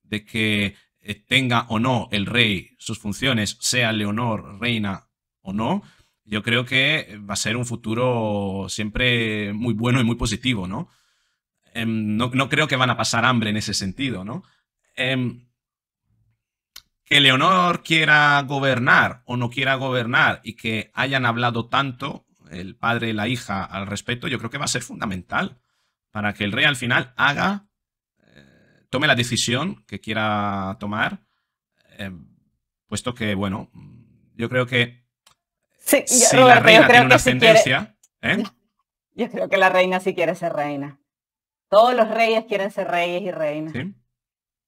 de que eh, tenga o no el rey sus funciones, sea Leonor reina o no, yo creo que va a ser un futuro siempre muy bueno y muy positivo, ¿no? Em, no, no creo que van a pasar hambre en ese sentido, ¿no? Em, que Leonor quiera gobernar o no quiera gobernar y que hayan hablado tanto el padre y la hija al respecto, yo creo que va a ser fundamental para que el rey al final haga, eh, tome la decisión que quiera tomar, eh, puesto que, bueno, yo creo que sí, yo, la reina tiene una ¿eh? Yo creo que la reina sí quiere ser reina. Todos los reyes quieren ser reyes y reinas. Sí,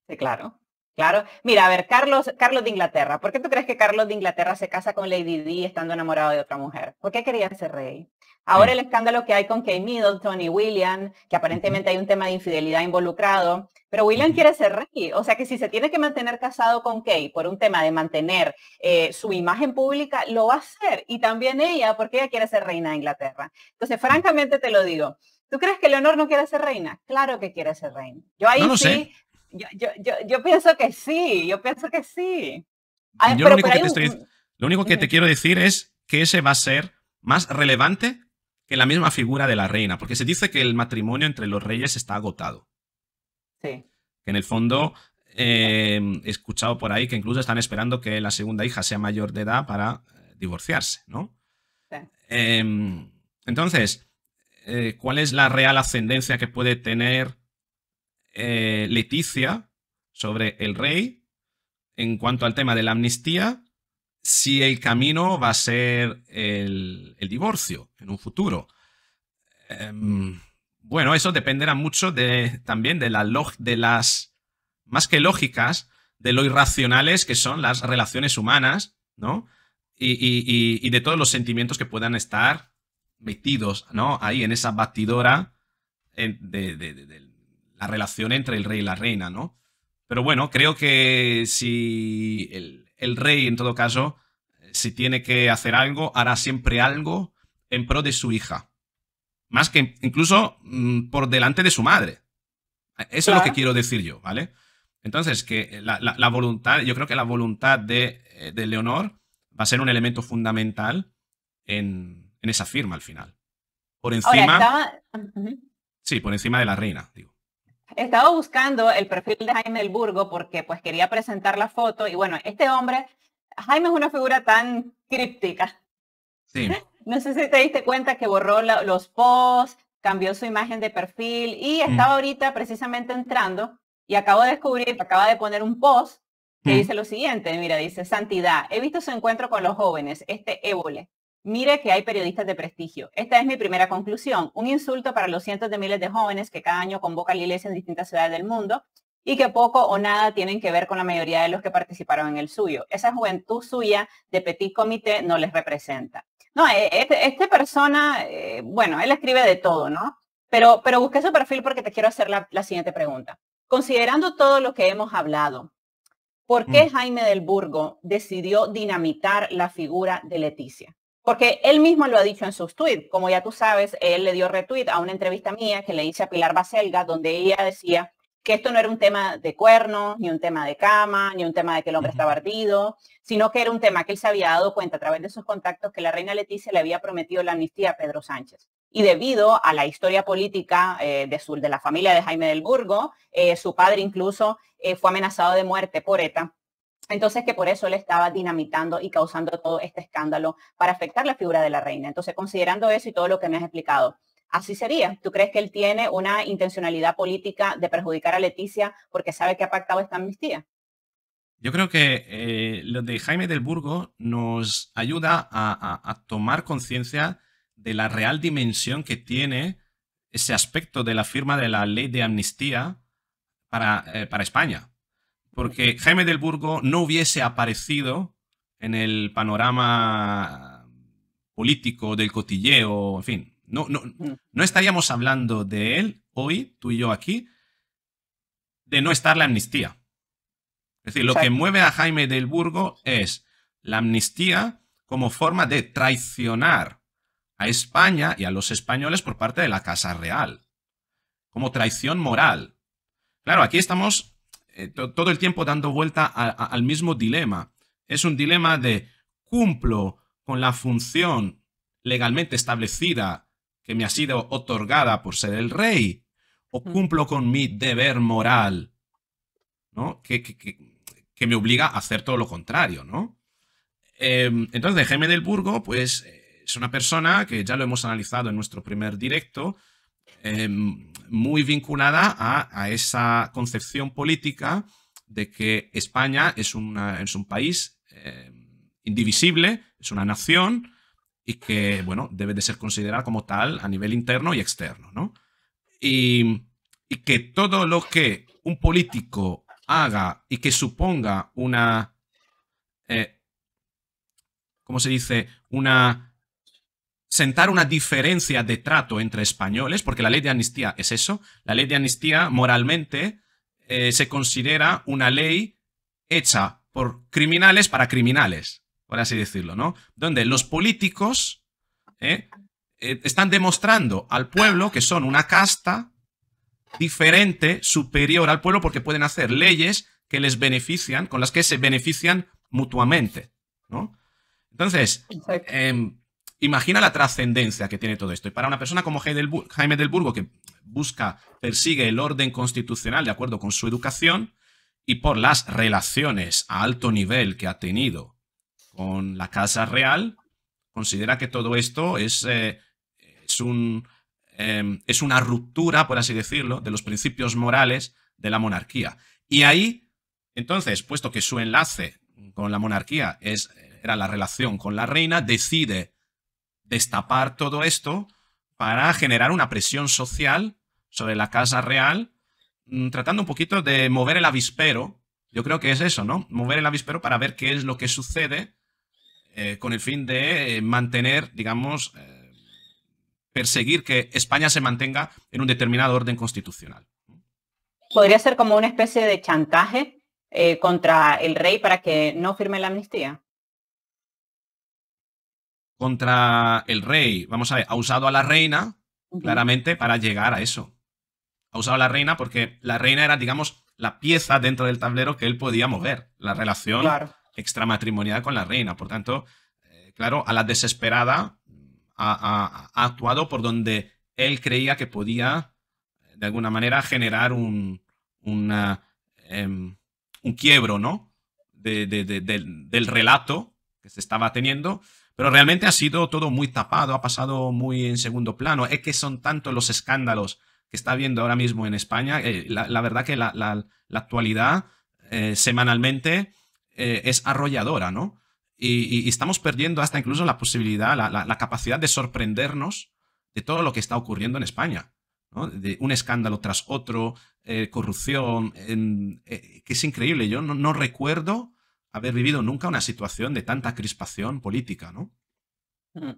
sí claro. Claro. Mira, a ver, Carlos, Carlos de Inglaterra. ¿Por qué tú crees que Carlos de Inglaterra se casa con Lady Di estando enamorado de otra mujer? ¿Por qué quería ser rey? Ahora el escándalo que hay con Kay Middleton y William, que aparentemente hay un tema de infidelidad involucrado, pero William quiere ser rey. O sea que si se tiene que mantener casado con Kay por un tema de mantener eh, su imagen pública, lo va a hacer. Y también ella, porque ella quiere ser reina de Inglaterra. Entonces, mm. francamente te lo digo. ¿Tú crees que Leonor no quiere ser reina? Claro que quiere ser reina. Yo ahí sí, yo, pienso que sí, yo pienso que sí. lo, único que te quiero decir es que ese va a ser más relevante que la misma figura de la reina, porque se dice que el matrimonio entre los reyes está agotado. Sí. Que en el fondo em, he escuchado por ahí que incluso están esperando que la segunda hija sea mayor de edad para eh, divorciarse, ¿no? Em, entonces, eh, ¿cuál es la real ascendencia que puede tener eh, Leticia sobre el rey en cuanto al tema de la amnistía, si el camino va a ser el, divorcio en un futuro. Em, bueno, eso dependerá mucho de, también de, de las, más que lógicas, de lo irracionales que son las relaciones humanas, ¿no? Y, de todos los sentimientos que puedan estar metidos, ¿no? Ahí en esa batidora de, de, la relación entre el rey y la reina, ¿no? Pero bueno, creo que si el, rey, en todo caso, eh, si tiene que hacer algo, hará siempre algo en pro de su hija. Más que incluso mm, por delante de su madre. Eh, eso es lo que quiero decir yo, ¿vale? Entonces, que la, voluntad, yo creo que la voluntad eh, de, Leonor va a ser un elemento fundamental en, esa firma al final. Por encima. Sí, por encima de la reina, digo. Estaba buscando el perfil de Jaime del Burgo porque pues quería presentar la foto y bueno, este hombre, Jaime es una figura tan críptica. Sí. No sé si te diste cuenta que borró los posts, cambió su imagen de perfil y mm. estaba ahorita precisamente entrando y acabo de descubrir, acaba de poner un post que mm. dice lo siguiente, mira, dice, Santidad, he visto su encuentro con los jóvenes, este ébole. Mire que hay periodistas de prestigio. Esta es mi primera conclusión, un insulto para los cientos de miles de jóvenes que cada año convoca la iglesia en distintas ciudades del mundo y que poco o nada tienen que ver con la mayoría de los que participaron en el suyo. Esa juventud suya de petit comité no les representa. No, e, este, este, persona, eh, bueno, él escribe de todo, ¿no? Pero, pero busqué su perfil porque te quiero hacer la, siguiente pregunta. Considerando todo lo que hemos hablado, ¿por qué mm. Jaime del Burgo decidió dinamitar la figura de Leticia? Porque él mismo lo ha dicho en sus tuits, Como ya tú sabes, él le dio retweet a una entrevista mía que le hice a Pilar Baselga, donde ella decía que esto no era un tema de cuernos, ni un tema de cama, ni un tema de que el hombre estaba ardido, sino que era un tema que él se había dado cuenta a través de sus contactos que la reina Leticia le había prometido la amnistía a Pedro Sánchez. Y debido a la historia política eh, de, de la familia de Jaime del Burgo, eh, su padre incluso eh, fue amenazado de muerte por ETA entonces que por eso él estaba dinamitando y causando todo este escándalo para afectar la figura de la reina. Entonces considerando eso y todo lo que me has explicado, así sería. ¿Tú crees que él tiene una intencionalidad política de perjudicar a Leticia porque sabe que ha pactado esta amnistía? Yo creo que eh, lo de Jaime del Burgo nos ayuda a, tomar conciencia de la real dimensión que tiene ese aspecto de la firma de la ley de amnistía para eh, España porque Jaime del Burgo no hubiese aparecido en el panorama político del cotilleo, en fin, no, no, estaríamos hablando de él hoy, tú y yo aquí, de no estar la amnistía. Es decir, lo que mueve a Jaime del Burgo es la amnistía como forma de traicionar a España y a los españoles por parte de la Casa Real, como traición moral. Claro, aquí estamos eh, todo el tiempo dando vuelta al mismo dilema. Es un dilema de cumplo con la función legalmente establecida que me ha sido otorgada por ser el rey o mm. cumplo con mi deber moral, ¿no? Que, que, me obliga a hacer todo lo contrario, ¿no? Em, entonces, Jaime del Burgo, pues eh, es una persona que ya lo hemos analizado en nuestro primer directo, em, muy vinculada a, esa concepción política de que España es, es un país eh, indivisible, es una nación y que, bueno, debe de ser considerada como tal a nivel interno y externo, ¿no? Y, que todo lo que un político haga y que suponga una, eh, ¿cómo se dice? Una sentar una diferencia de trato entre españoles, porque la ley de amnistía es eso, la ley de amnistía moralmente eh, se considera una ley hecha por criminales para criminales, por así decirlo, ¿no? Donde los políticos eh, eh, están demostrando al pueblo que son una casta diferente, superior al pueblo, porque pueden hacer leyes que les benefician, con las que se benefician mutuamente, ¿no? Entonces, imagina la trascendencia que tiene todo esto. Y para una persona como Jaime del Burgo, que busca, persigue el orden constitucional de acuerdo con su educación y por las relaciones a alto nivel que ha tenido con la Casa Real, considera que todo esto es, eh, es, un, em, es una ruptura, por así decirlo, de los principios morales de la monarquía. Y ahí, entonces, puesto que su enlace con la monarquía es, era la relación con la reina, decide destapar todo esto para generar una presión social sobre la Casa Real, mm, tratando un poquito de mover el avispero. Yo creo que es eso, ¿no? Mover el avispero para ver qué es lo que sucede eh, con el fin de eh, mantener, digamos, eh, perseguir que España se mantenga en un determinado orden constitucional. ¿Podría ser como una especie de chantaje contra el rey para que no firme la amnistía? contra el rey. Vamos a ver, ha usado a la reina, claramente, para llegar a eso. Ha usado a la reina porque la reina era, digamos, la pieza dentro del tablero que él podía mover, la relación extramatrimonial con la reina. Por tanto, eh, claro, a la desesperada ha, actuado por donde él creía que podía, eh, de alguna manera, generar un, una, em, un quiebro, ¿no? del relato que se estaba teniendo pero realmente ha sido todo muy tapado, ha pasado muy en segundo plano. Es que son tantos los escándalos que está habiendo ahora mismo en España. Eh, la, verdad que la, actualidad eh, semanalmente eh, es arrolladora, ¿no? Y, estamos perdiendo hasta incluso la posibilidad, la, capacidad de sorprendernos de todo lo que está ocurriendo en España. ¿no? De un escándalo tras otro, corrupción, que es increíble. Yo no, no recuerdo haber vivido nunca una situación de tanta crispación política, ¿no? Mm.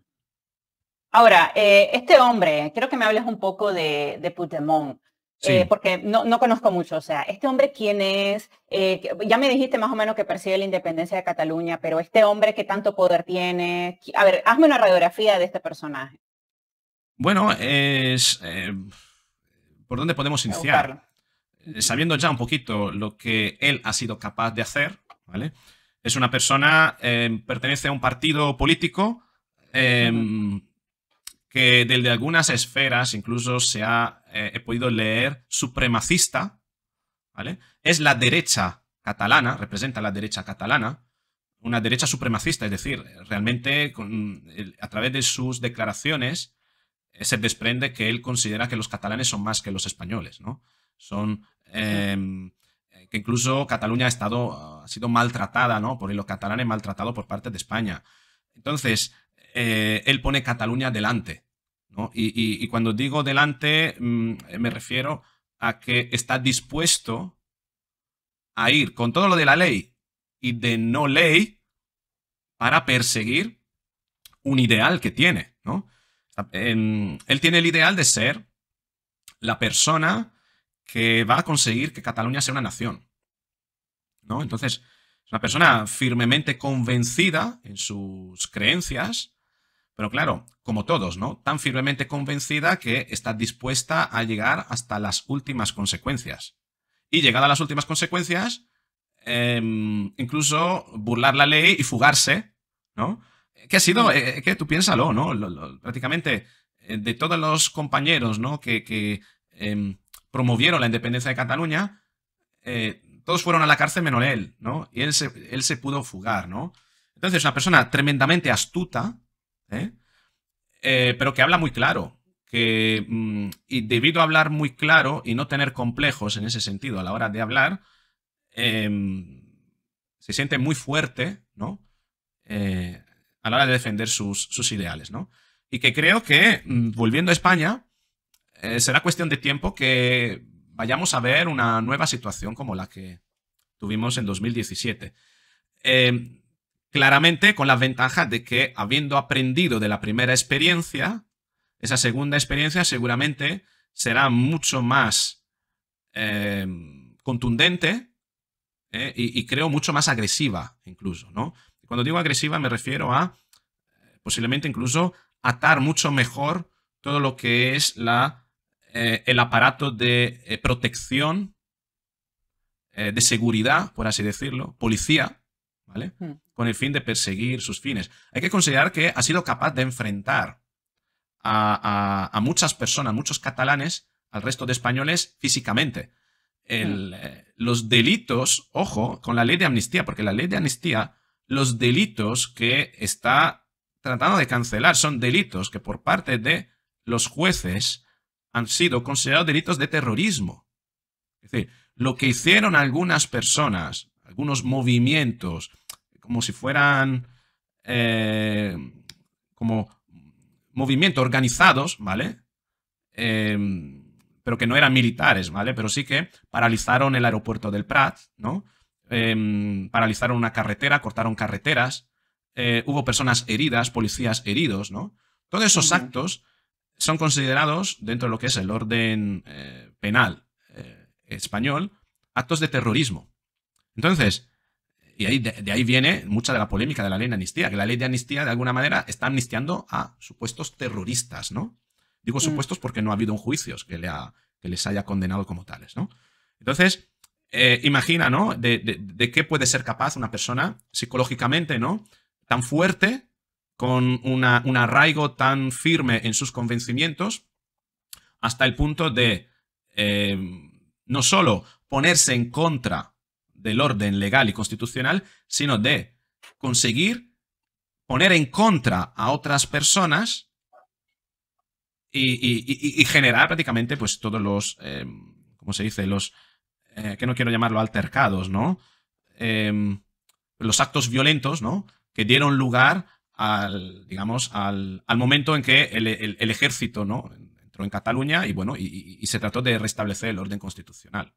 Ahora, eh, este hombre, quiero que me hables un poco de, de Puigdemont. Eh, porque no, conozco mucho, o sea, este hombre quién es, eh, ya me dijiste más o menos que persigue la independencia de Cataluña, pero este hombre qué tanto poder tiene, a ver, hazme una radiografía de este personaje. Bueno, es... ¿Por dónde podemos iniciar? Sabiendo ya un poquito lo que él ha sido capaz de hacer, es una persona, eh, pertenece a un partido político eh, que desde algunas esferas incluso se ha eh, he podido leer supremacista, ¿vale? Es la derecha catalana, representa la derecha catalana, una derecha supremacista, es decir, realmente a través de sus declaraciones se desprende que él considera que los catalanes son más que los españoles, ¿no? Son que incluso Cataluña ha, estado, ha sido maltratada, ¿no? Por los catalanes maltratados por parte de España. Entonces, eh, él pone Cataluña delante, ¿no? Y, cuando digo delante, mm, me refiero a que está dispuesto a ir con todo lo de la ley y de no ley para perseguir un ideal que tiene, ¿no? Em, él tiene el ideal de ser la persona que va a conseguir que Cataluña sea una nación. ¿No? Entonces, es una persona firmemente convencida en sus creencias, pero claro, como todos, ¿no? Tan firmemente convencida que está dispuesta a llegar hasta las últimas consecuencias. Y llegada a las últimas consecuencias, em, incluso burlar la ley y fugarse, ¿no? Que ha sido, eh, eh, que tú piénsalo, ¿no? prácticamente eh, de todos los compañeros, ¿no? que em, promovieron la independencia de Cataluña, eh, todos fueron a la cárcel menos él, ¿no? Y él se, él se pudo fugar, ¿no? Entonces, una persona tremendamente astuta, ¿eh? Eh, pero que habla muy claro. Que, mm, y debido a hablar muy claro y no tener complejos en ese sentido a la hora de hablar, em, se siente muy fuerte, ¿no? a la hora de defender sus, ideales, ¿no? Y que creo que, mm, volviendo a España, eh, será cuestión de tiempo que vayamos a ver una nueva situación como la que tuvimos en 2017. Eh, claramente con la ventaja de que habiendo aprendido de la primera experiencia, esa segunda experiencia seguramente será mucho más eh, contundente y, y, creo mucho más agresiva incluso, ¿no? Cuando digo agresiva me refiero a posiblemente incluso atar mucho mejor todo lo que es la eh, el aparato de eh, protección, eh, de seguridad, por así decirlo, policía, ¿vale? Hmm. Con el fin de perseguir sus fines. Hay que considerar que ha sido capaz de enfrentar a, muchas personas, muchos catalanes, al resto de españoles físicamente. Hmm. los delitos, ojo, con la ley de amnistía, porque la ley de amnistía, los delitos que está tratando de cancelar son delitos que por parte de los jueces han sido considerados delitos de terrorismo. Es decir, lo que hicieron algunas personas, algunos movimientos, como si fueran eh, como movimientos organizados, ¿vale? Em, pero que no eran militares, ¿vale? Pero sí que paralizaron el aeropuerto del Prat, ¿no? Em, paralizaron una carretera, cortaron carreteras, eh, hubo personas heridas, policías heridos, ¿no? Todos esos actos son considerados, dentro de lo que es el orden eh, penal eh, español, actos de terrorismo. Entonces, y de, ahí viene mucha de la polémica de la ley de amnistía, que la ley de amnistía de alguna manera está amnistiando a supuestos terroristas, ¿no? Digo mm. supuestos porque no ha habido un juicio que, les haya condenado como tales, ¿no? Entonces, eh, imagina, ¿no? De, de, qué puede ser capaz una persona psicológicamente, ¿no? Tan fuerte con un arraigo tan firme en sus convencimientos hasta el punto de eh, no solo ponerse en contra del orden legal y constitucional, sino de conseguir poner en contra a otras personas y, generar prácticamente pues todos los, eh, ¿cómo se dice? Los, eh, que no quiero llamarlo altercados, ¿no? los actos violentos, ¿no? Que dieron lugar al, digamos, al, al momento en que el, el, ejército ¿no? entró en Cataluña y, bueno, y, se trató de restablecer el orden constitucional.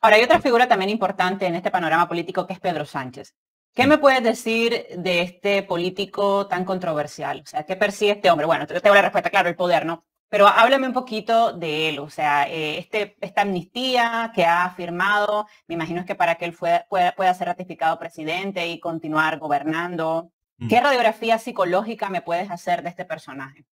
Ahora, hay otra figura también importante en este panorama político que es Pedro Sánchez. ¿Qué me puedes decir de este político tan controversial? O sea, ¿qué persigue este hombre? Bueno, te tengo la respuesta, claro, el poder, ¿no? Pero háblame un poquito de él, o sea, eh, este, esta amnistía que ha firmado, me imagino es que para que él pueda, pueda, ser ratificado presidente y continuar gobernando. ¿Qué mm. radiografía psicológica me puedes hacer de este personaje?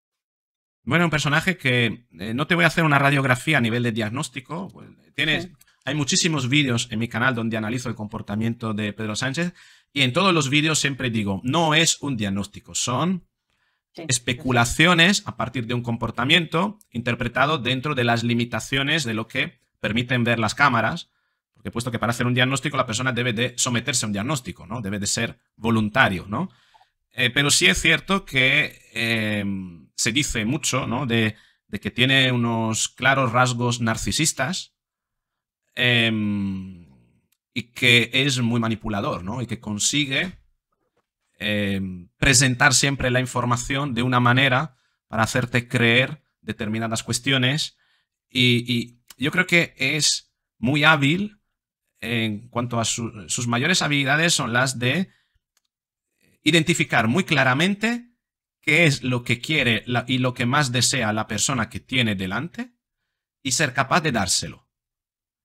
Bueno, un personaje que eh, no te voy a hacer una radiografía a nivel de diagnóstico. Pues, tienes, Hay muchísimos vídeos en mi canal donde analizo el comportamiento de Pedro Sánchez y en todos los vídeos siempre digo, no es un diagnóstico, son especulaciones a partir de un comportamiento interpretado dentro de las limitaciones de lo que permiten ver las cámaras, porque puesto que para hacer un diagnóstico la persona debe de someterse a un diagnóstico, ¿no? Debe de ser voluntario, ¿no? Eh, pero sí es cierto que eh, se dice mucho, ¿no? De, que tiene unos claros rasgos narcisistas em, y que es muy manipulador, ¿no? Y que consigue em, presentar siempre la información de una manera para hacerte creer determinadas cuestiones. Y, yo creo que es muy hábil en cuanto a sus mayores habilidades son las de identificar muy claramente qué es lo que quiere y lo que más desea la persona que tiene delante y ser capaz de dárselo,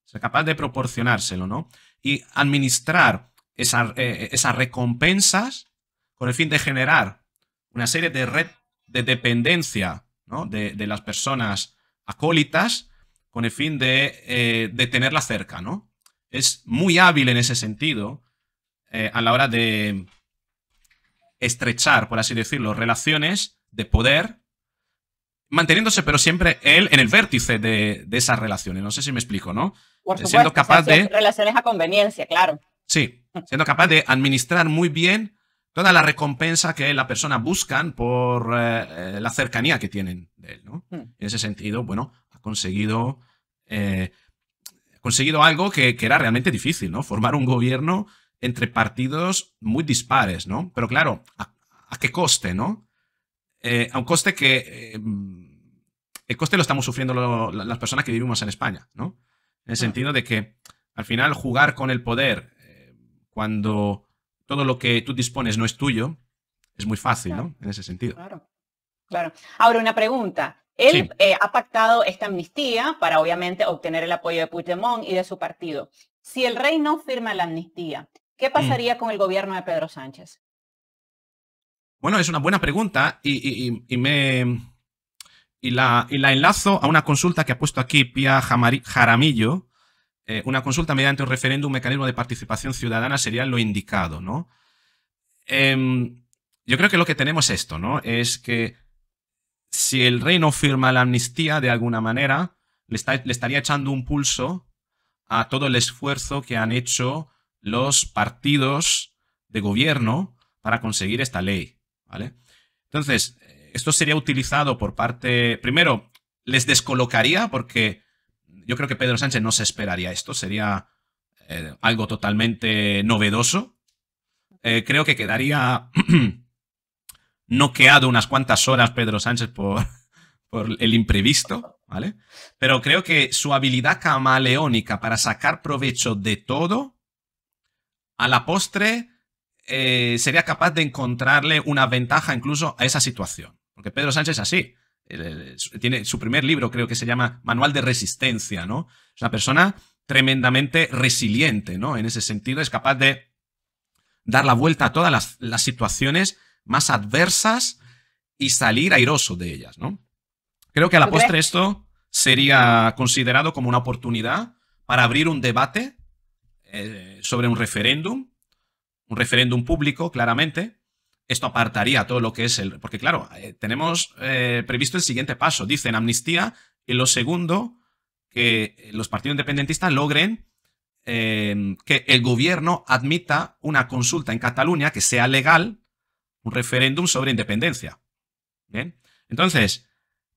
ser capaz de proporcionárselo, ¿no? Y administrar eh, esas recompensas con el fin de generar una serie de red de dependencia de, las personas acólitas con el fin eh, de, tenerla cerca, ¿no? Es muy hábil en ese sentido eh, a la hora de, estrechar, por así decirlo, relaciones de poder, manteniéndose pero siempre él en el vértice de, esas relaciones. No sé si me explico, ¿no? Eh, siendo capaz de... Relaciones a conveniencia, claro. Sí, siendo capaz de administrar muy bien toda la recompensa que la persona buscan por eh, eh, la cercanía que tienen de él, ¿no? Mm. En ese sentido, bueno, ha conseguido... conseguido algo que, que, era realmente difícil, ¿no? Formar un gobierno entre partidos muy dispares, ¿no? Pero claro, ¿a, qué coste, no? Eh, a un coste que... Eh, mm, el coste lo estamos sufriendo las personas que vivimos en España, ¿no? En el sentido de que al final jugar con el poder eh, cuando todo lo que tú dispones no es tuyo, es muy fácil, ¿no? En ese sentido. Claro, Ahora, una pregunta. Él ha pactado esta amnistía para obviamente obtener el apoyo de Puigdemont y de su partido. Si el rey no firma la amnistía, ¿Qué mm. pasaría con el gobierno de Pedro Sánchez? Bueno, es una buena pregunta y, me, y la, y la, enlazo a una consulta que ha puesto aquí Pia Jaramillo. Eh, una consulta mediante un referéndum, un mecanismo de participación ciudadana sería lo indicado, ¿no? Em, yo creo que lo que tenemos esto, ¿no? Es que si el rey no firma la amnistía de alguna manera, le estaría echando un pulso a todo el esfuerzo que han hecho los partidos de gobierno para conseguir esta ley. ¿vale? Entonces, esto sería utilizado por parte, primero, les descolocaría porque yo creo que Pedro Sánchez no se esperaría esto, sería eh, algo totalmente novedoso. Eh, creo que quedaría noqueado unas cuantas horas Pedro Sánchez por, por el imprevisto, ¿vale? Pero creo que su habilidad camaleónica para sacar provecho de todo a la postre eh, sería capaz de encontrarle una ventaja incluso a esa situación. Porque Pedro Sánchez es así. tiene su primer libro, creo que se llama Manual de Resistencia, ¿no? Es una persona tremendamente resiliente, ¿no? En ese sentido, es capaz de dar la vuelta a todas las, las situaciones más adversas y salir airoso de ellas, ¿no? Creo que a la postre esto sería considerado como una oportunidad para abrir un debate eh, sobre un referéndum, un referéndum público, claramente. Esto apartaría todo lo que es el... Porque claro, eh, tenemos eh, previsto el siguiente paso. Dicen amnistía y lo segundo, que los partidos independentistas logren em, que el gobierno admita una consulta en Cataluña que sea legal, un referéndum sobre independencia. ¿Bien? Entonces,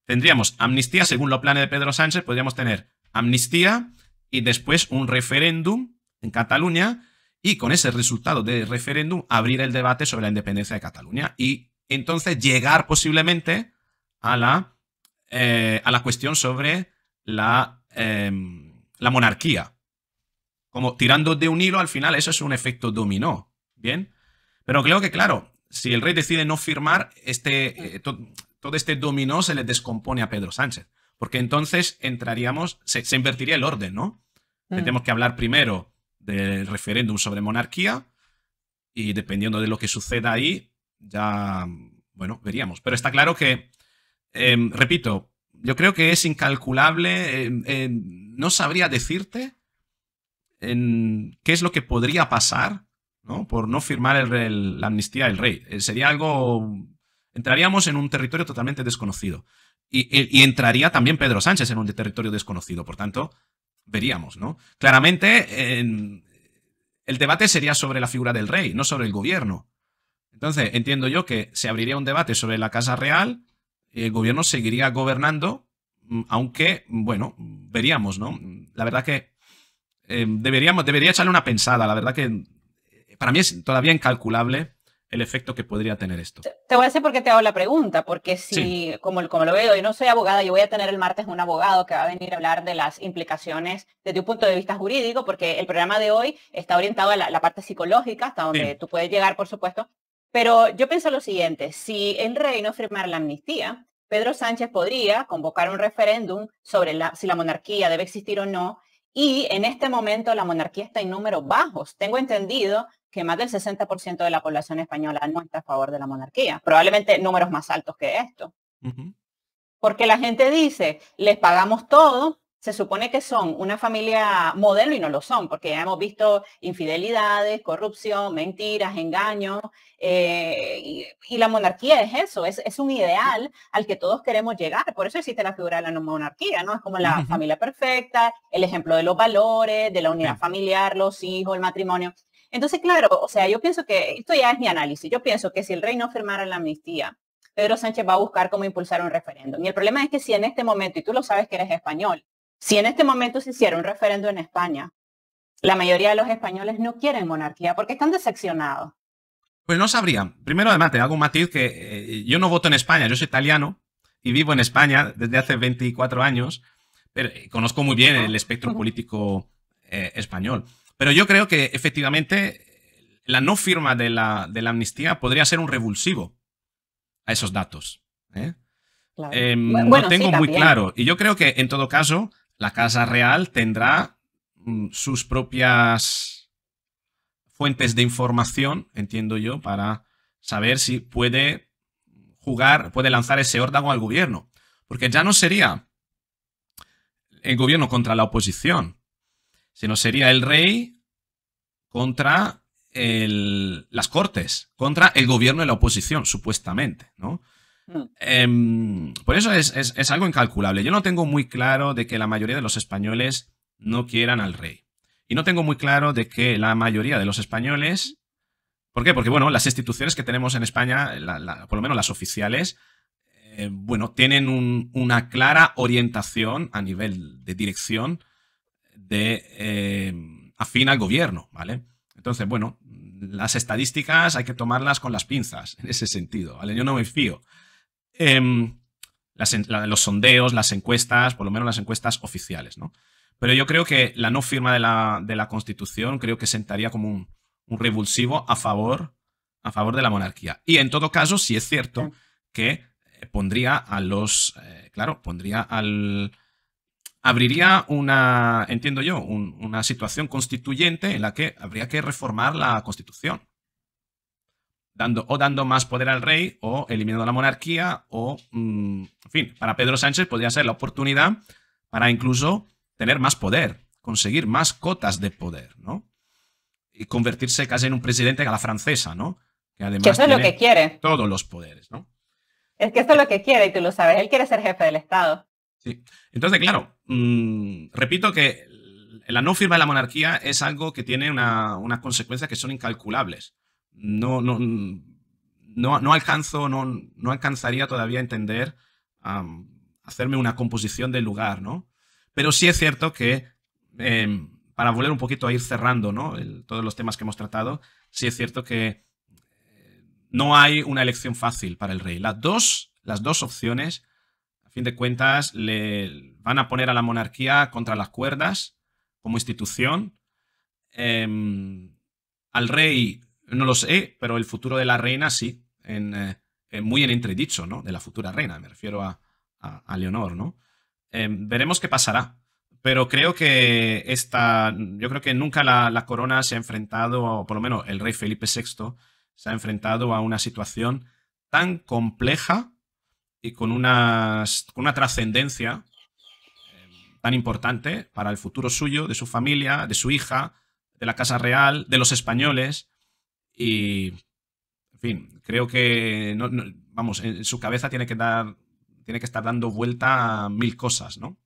tendríamos amnistía, según los planes de Pedro Sánchez, podríamos tener amnistía y después un referéndum en Cataluña y con ese resultado de referéndum abrir el debate sobre la independencia de Cataluña y entonces llegar posiblemente a la, eh, a la cuestión sobre la, em, la monarquía. Como tirando de un hilo, al final eso es un efecto dominó. Bien, pero creo que claro, si el rey decide no firmar, este, eh, todo este dominó se le descompone a Pedro Sánchez. Porque entonces entraríamos, se, invertiría el orden, ¿no? Mm. Tenemos que hablar primero del referéndum sobre monarquía y dependiendo de lo que suceda ahí, ya, bueno, veríamos. Pero está claro que, em, repito, yo creo que es incalculable, em, em, no sabría decirte qué es lo que podría pasar ¿no? por no firmar la amnistía del rey. Eh, sería algo, entraríamos en un territorio totalmente desconocido. y entraría también Pedro Sánchez en un territorio desconocido. Por tanto, veríamos, ¿no? Claramente, el debate sería sobre la figura del rey, no sobre el gobierno. Entonces, entiendo yo que se abriría un debate sobre la Casa Real, el gobierno seguiría gobernando, mm, aunque, mm, bueno, veríamos, ¿no? La verdad que em, deberíamos, debería echarle una pensada, la verdad que eh, para mí es todavía incalculable el efecto que podría tener esto. Te voy a decir por qué te hago la pregunta, porque si, como, lo veo, yo no soy abogada, yo voy a tener el martes un abogado que va a venir a hablar de las implicaciones desde un punto de vista jurídico, porque el programa de hoy está orientado a la, parte psicológica, hasta donde tú puedes llegar, por supuesto. Pero yo pienso lo siguiente, si el rey no firmara la amnistía, Pedro Sánchez podría convocar un referéndum sobre la, si la monarquía debe existir o no, y en este momento la monarquía está en números bajos. Tengo entendido que más del 60% de la población española no está a favor de la monarquía, probablemente números más altos que esto. Porque la gente dice, les pagamos todo, se supone que son una familia modelo y no lo son, porque ya hemos visto infidelidades, corrupción, mentiras, engaños, eh, y, la monarquía es eso, es, un ideal al que todos queremos llegar, por eso existe la figura de la monarquía, ¿no? Es como la familia perfecta, el ejemplo de los valores, de la unidad familiar, los hijos, el matrimonio. Entonces, claro, o sea, yo pienso que, esto ya es mi análisis, yo pienso que si el rey no firmara la amnistía, Pedro Sánchez va a buscar cómo impulsar un referéndum. Y el problema es que si en este momento, y tú lo sabes que eres español, si en este momento se hiciera un referéndum en España, la mayoría de los españoles no quieren monarquía porque están decepcionados. Pues no sabrían. Primero, además, te hago un matiz que eh, yo no voto en España, yo soy italiano y vivo en España desde hace 24 años, pero eh, conozco muy bien el espectro político eh, español. Pero yo creo que efectivamente la no firma de la, amnistía podría ser un revulsivo a esos datos. ¿eh? Em, no tengo muy claro. Y yo creo que en todo caso la Casa Real tendrá mm, sus propias fuentes de información, entiendo yo, para saber si puede jugar, puede lanzar ese órdago al gobierno. Porque ya no sería el gobierno contra la oposición, sino sería el rey contra las cortes, contra el gobierno y la oposición, supuestamente, ¿no? Mm. Em, por eso es, algo incalculable. Yo no tengo muy claro de que la mayoría de los españoles no quieran al rey. Y no tengo muy claro de que la mayoría de los españoles... ¿Por qué? Porque, bueno, las instituciones que tenemos en España, por lo menos las oficiales, eh, bueno, tienen una clara orientación a nivel de dirección de eh, afín al gobierno, ¿vale? Entonces, bueno, las estadísticas hay que tomarlas con las pinzas, en ese sentido, ¿vale? Yo no me fío. Em, los sondeos, las encuestas, por lo menos las encuestas oficiales, ¿no? Pero yo creo que la no firma de la, de la Constitución creo que sentaría como un, revulsivo a favor, a favor de la monarquía. Y en todo caso, si es cierto que eh, pondría a los, eh, claro, pondría al, abriría una, entiendo yo, una situación constituyente en la que habría que reformar la constitución. Dando, o dando más poder al rey, o eliminando la monarquía, o, mm, en fin, para Pedro Sánchez podría ser la oportunidad para incluso tener más poder, conseguir más cotas de poder, ¿no? Y convertirse casi en un presidente a la francesa, ¿no? Que además eso tiene es lo que quiere. Todos los poderes, ¿no? Es que eso es lo que quiere y tú lo sabes. Él quiere ser jefe del Estado. Entonces, claro, mm, repito que la no firma de la monarquía es algo que tiene una, unas consecuencias que son incalculables. No, no, mm, no, alcanzo, no, no alcanzaría todavía a entender, a hacerme una composición del lugar, ¿no? Pero sí es cierto que, em, para volver un poquito a ir cerrando, ¿no? todos los temas que hemos tratado, sí es cierto que eh, no hay una elección fácil para el rey. Las dos, las dos opciones a fin de cuentas, le van a poner a la monarquía contra las cuerdas como institución. Em, al rey, no lo sé, pero el futuro de la reina sí, en, eh, muy en entredicho, ¿no? De la futura reina, me refiero a, Leonor, ¿no? Em, veremos qué pasará. Pero creo que esta, yo creo que nunca la, la corona se ha enfrentado, o por lo menos el rey Felipe VI, se ha enfrentado a una situación tan compleja y con, con una trascendencia eh, tan importante para el futuro suyo, de su familia, de su hija, de la Casa Real, de los españoles. Y, en fin, creo que, vamos, en su cabeza tiene que, dar, tiene que estar dando vuelta a mil cosas, ¿no?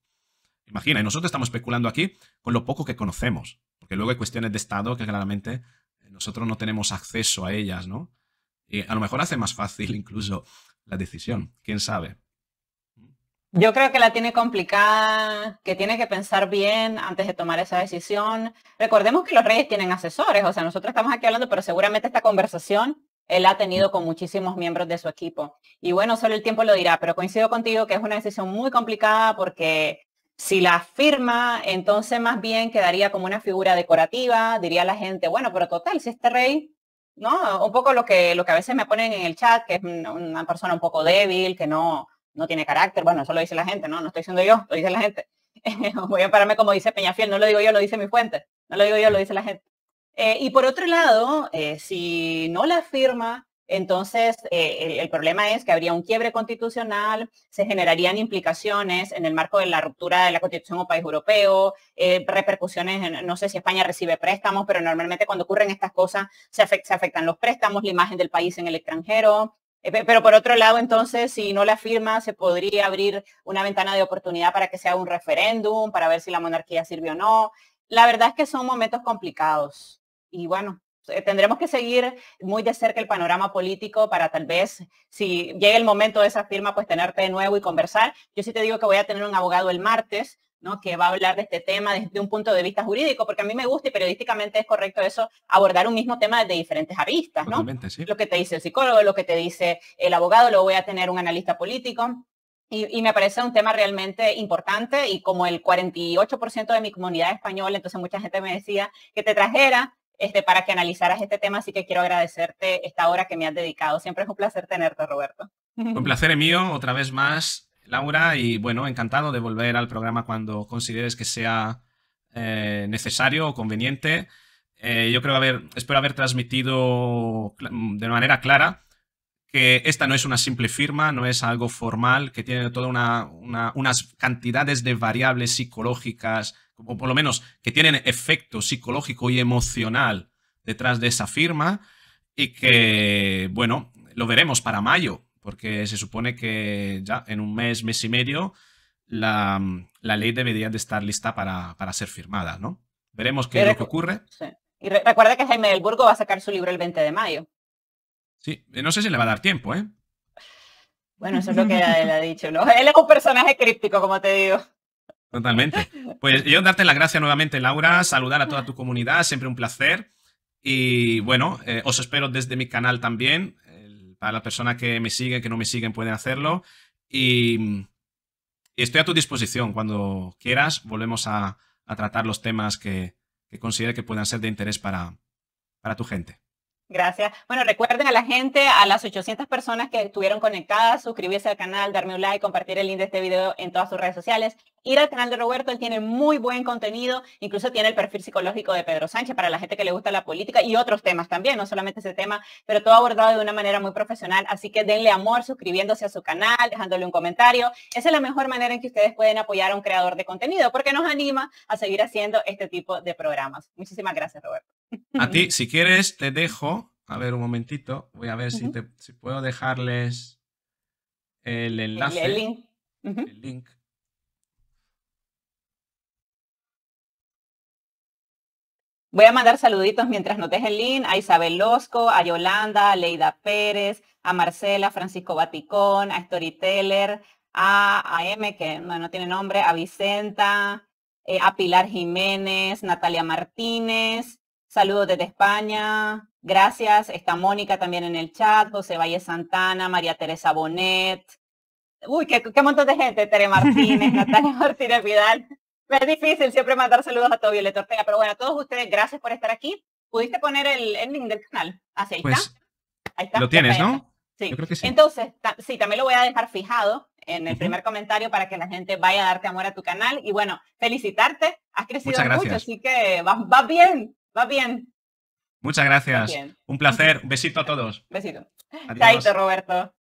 Imagina, y nosotros estamos especulando aquí con lo poco que conocemos, porque luego hay cuestiones de Estado que claramente nosotros no tenemos acceso a ellas, ¿no? Y a lo mejor hace más fácil incluso la decisión. ¿Quién sabe? Yo creo que la tiene complicada, que tiene que pensar bien antes de tomar esa decisión. Recordemos que los reyes tienen asesores, o sea, nosotros estamos aquí hablando, pero seguramente esta conversación él ha tenido con muchísimos miembros de su equipo. Y bueno, solo el tiempo lo dirá, pero coincido contigo que es una decisión muy complicada porque si la firma, entonces más bien quedaría como una figura decorativa, diría la gente, bueno, pero total, si este rey ¿no? Un poco lo que, lo que a veces me ponen en el chat, que es una persona un poco débil, que no, no tiene carácter. Bueno, eso lo dice la gente, ¿no? No estoy diciendo yo, lo dice la gente. Voy a pararme como dice Peñafiel, no lo digo yo, lo dice mi fuente. No lo digo yo, lo dice la gente. Eh, y por otro lado, eh, si no la firma entonces, eh, el, problema es que habría un quiebre constitucional, se generarían implicaciones en el marco de la ruptura de la constitución o país europeo, eh, repercusiones, en, no sé si España recibe préstamos, pero normalmente cuando ocurren estas cosas se, afectan los préstamos, la imagen del país en el extranjero, eh, pero por otro lado, entonces, si no la firma, se podría abrir una ventana de oportunidad para que sea un referéndum, para ver si la monarquía sirve o no. La verdad es que son momentos complicados. Y bueno, eh, tendremos que seguir muy de cerca el panorama político para tal vez, si llega el momento de esa firma, pues tenerte de nuevo y conversar. Yo sí te digo que voy a tener un abogado el martes. ¿no? que va a hablar de este tema desde un punto de vista jurídico, porque a mí me gusta y periodísticamente es correcto eso, abordar un mismo tema desde diferentes aristas, ¿no? Lo que te dice el psicólogo, lo que te dice el abogado, lo voy a tener un analista político. Y, y, me parece un tema realmente importante y como el 48% de mi comunidad española, entonces mucha gente me decía que te trajera este, para que analizaras este tema, así que quiero agradecerte esta hora que me has dedicado. Siempre es un placer tenerte, Roberto. Un placer mío, otra vez más, Laura, y bueno, encantado de volver al programa cuando consideres que sea eh, necesario o conveniente. Eh, yo creo haber, espero haber transmitido de manera clara que esta no es una simple firma, no es algo formal, que tiene toda una unas cantidades de variables psicológicas, o por lo menos que tienen efecto psicológico y emocional detrás de esa firma y que, bueno, lo veremos para mayo, porque se supone que ya en un mes, mes y medio, la, ley debería de estar lista para, ser firmada, ¿no? Veremos qué es lo que ocurre. Y recuerda que Jaime del Burgo va a sacar su libro el 20 de mayo. Sí, eh, no sé si le va a dar tiempo, ¿eh? Bueno, eso es lo que él ha dicho, ¿no? Él es un personaje críptico, como te digo. Totalmente. Pues yo darte la gracias nuevamente, Laura, saludar a toda tu comunidad, siempre un placer. Y bueno, eh, os espero desde mi canal también. para las personas que me siguen, que no me siguen, pueden hacerlo. Y, estoy a tu disposición. Cuando quieras, volvemos a, tratar los temas que, que considere que puedan ser de interés para tu gente. Gracias. Bueno, recuerden a la gente, a las 800 personas que estuvieron conectadas, suscribirse al canal, darme un like, compartir el link de este video en todas sus redes sociales, ir al canal de Roberto, él tiene muy buen contenido, incluso tiene el perfil psicológico de Pedro Sánchez para la gente que le gusta la política y otros temas también, no solamente ese tema, pero todo abordado de una manera muy profesional, así que denle amor suscribiéndose a su canal, dejándole un comentario. Esa es la mejor manera en que ustedes pueden apoyar a un creador de contenido porque nos anima a seguir haciendo este tipo de programas. Muchísimas gracias, Roberto. A ti, si quieres, te dejo. A ver, un momentito. Voy a ver si, puedo dejarles el enlace. El, link. Voy a mandar saluditos mientras notes el link a Isabel Losco, a Yolanda, a Leida Pérez, a Marcela, Francisco Baticón, a Storyteller, a, a M, que no, tiene nombre, a Vicenta, eh, a Pilar Jiménez, Natalia Martínez, Saludos desde España. Gracias. Está Mónica también en el chat, José Valle Santana, María Teresa Bonet. Uy, qué, montón de gente. Tere Martínez, Natalia Martínez Vidal. Es difícil siempre mandar saludos a todo Violeta Ortega, pero bueno, a todos ustedes, gracias por estar aquí. ¿Pudiste poner el, link del canal? Así, ahí pues, está. Ahí está. Lo tienes, ¿no? Sí. Yo creo que sí. Entonces, sí, también lo voy a dejar fijado en el primer comentario para que la gente vaya a darte amor a tu canal. Y bueno, felicitarte, has crecido mucho, así que vas va bien. Va bien. Muchas gracias. Un placer. Un besito a todos. Besito. Adiós. Roberto.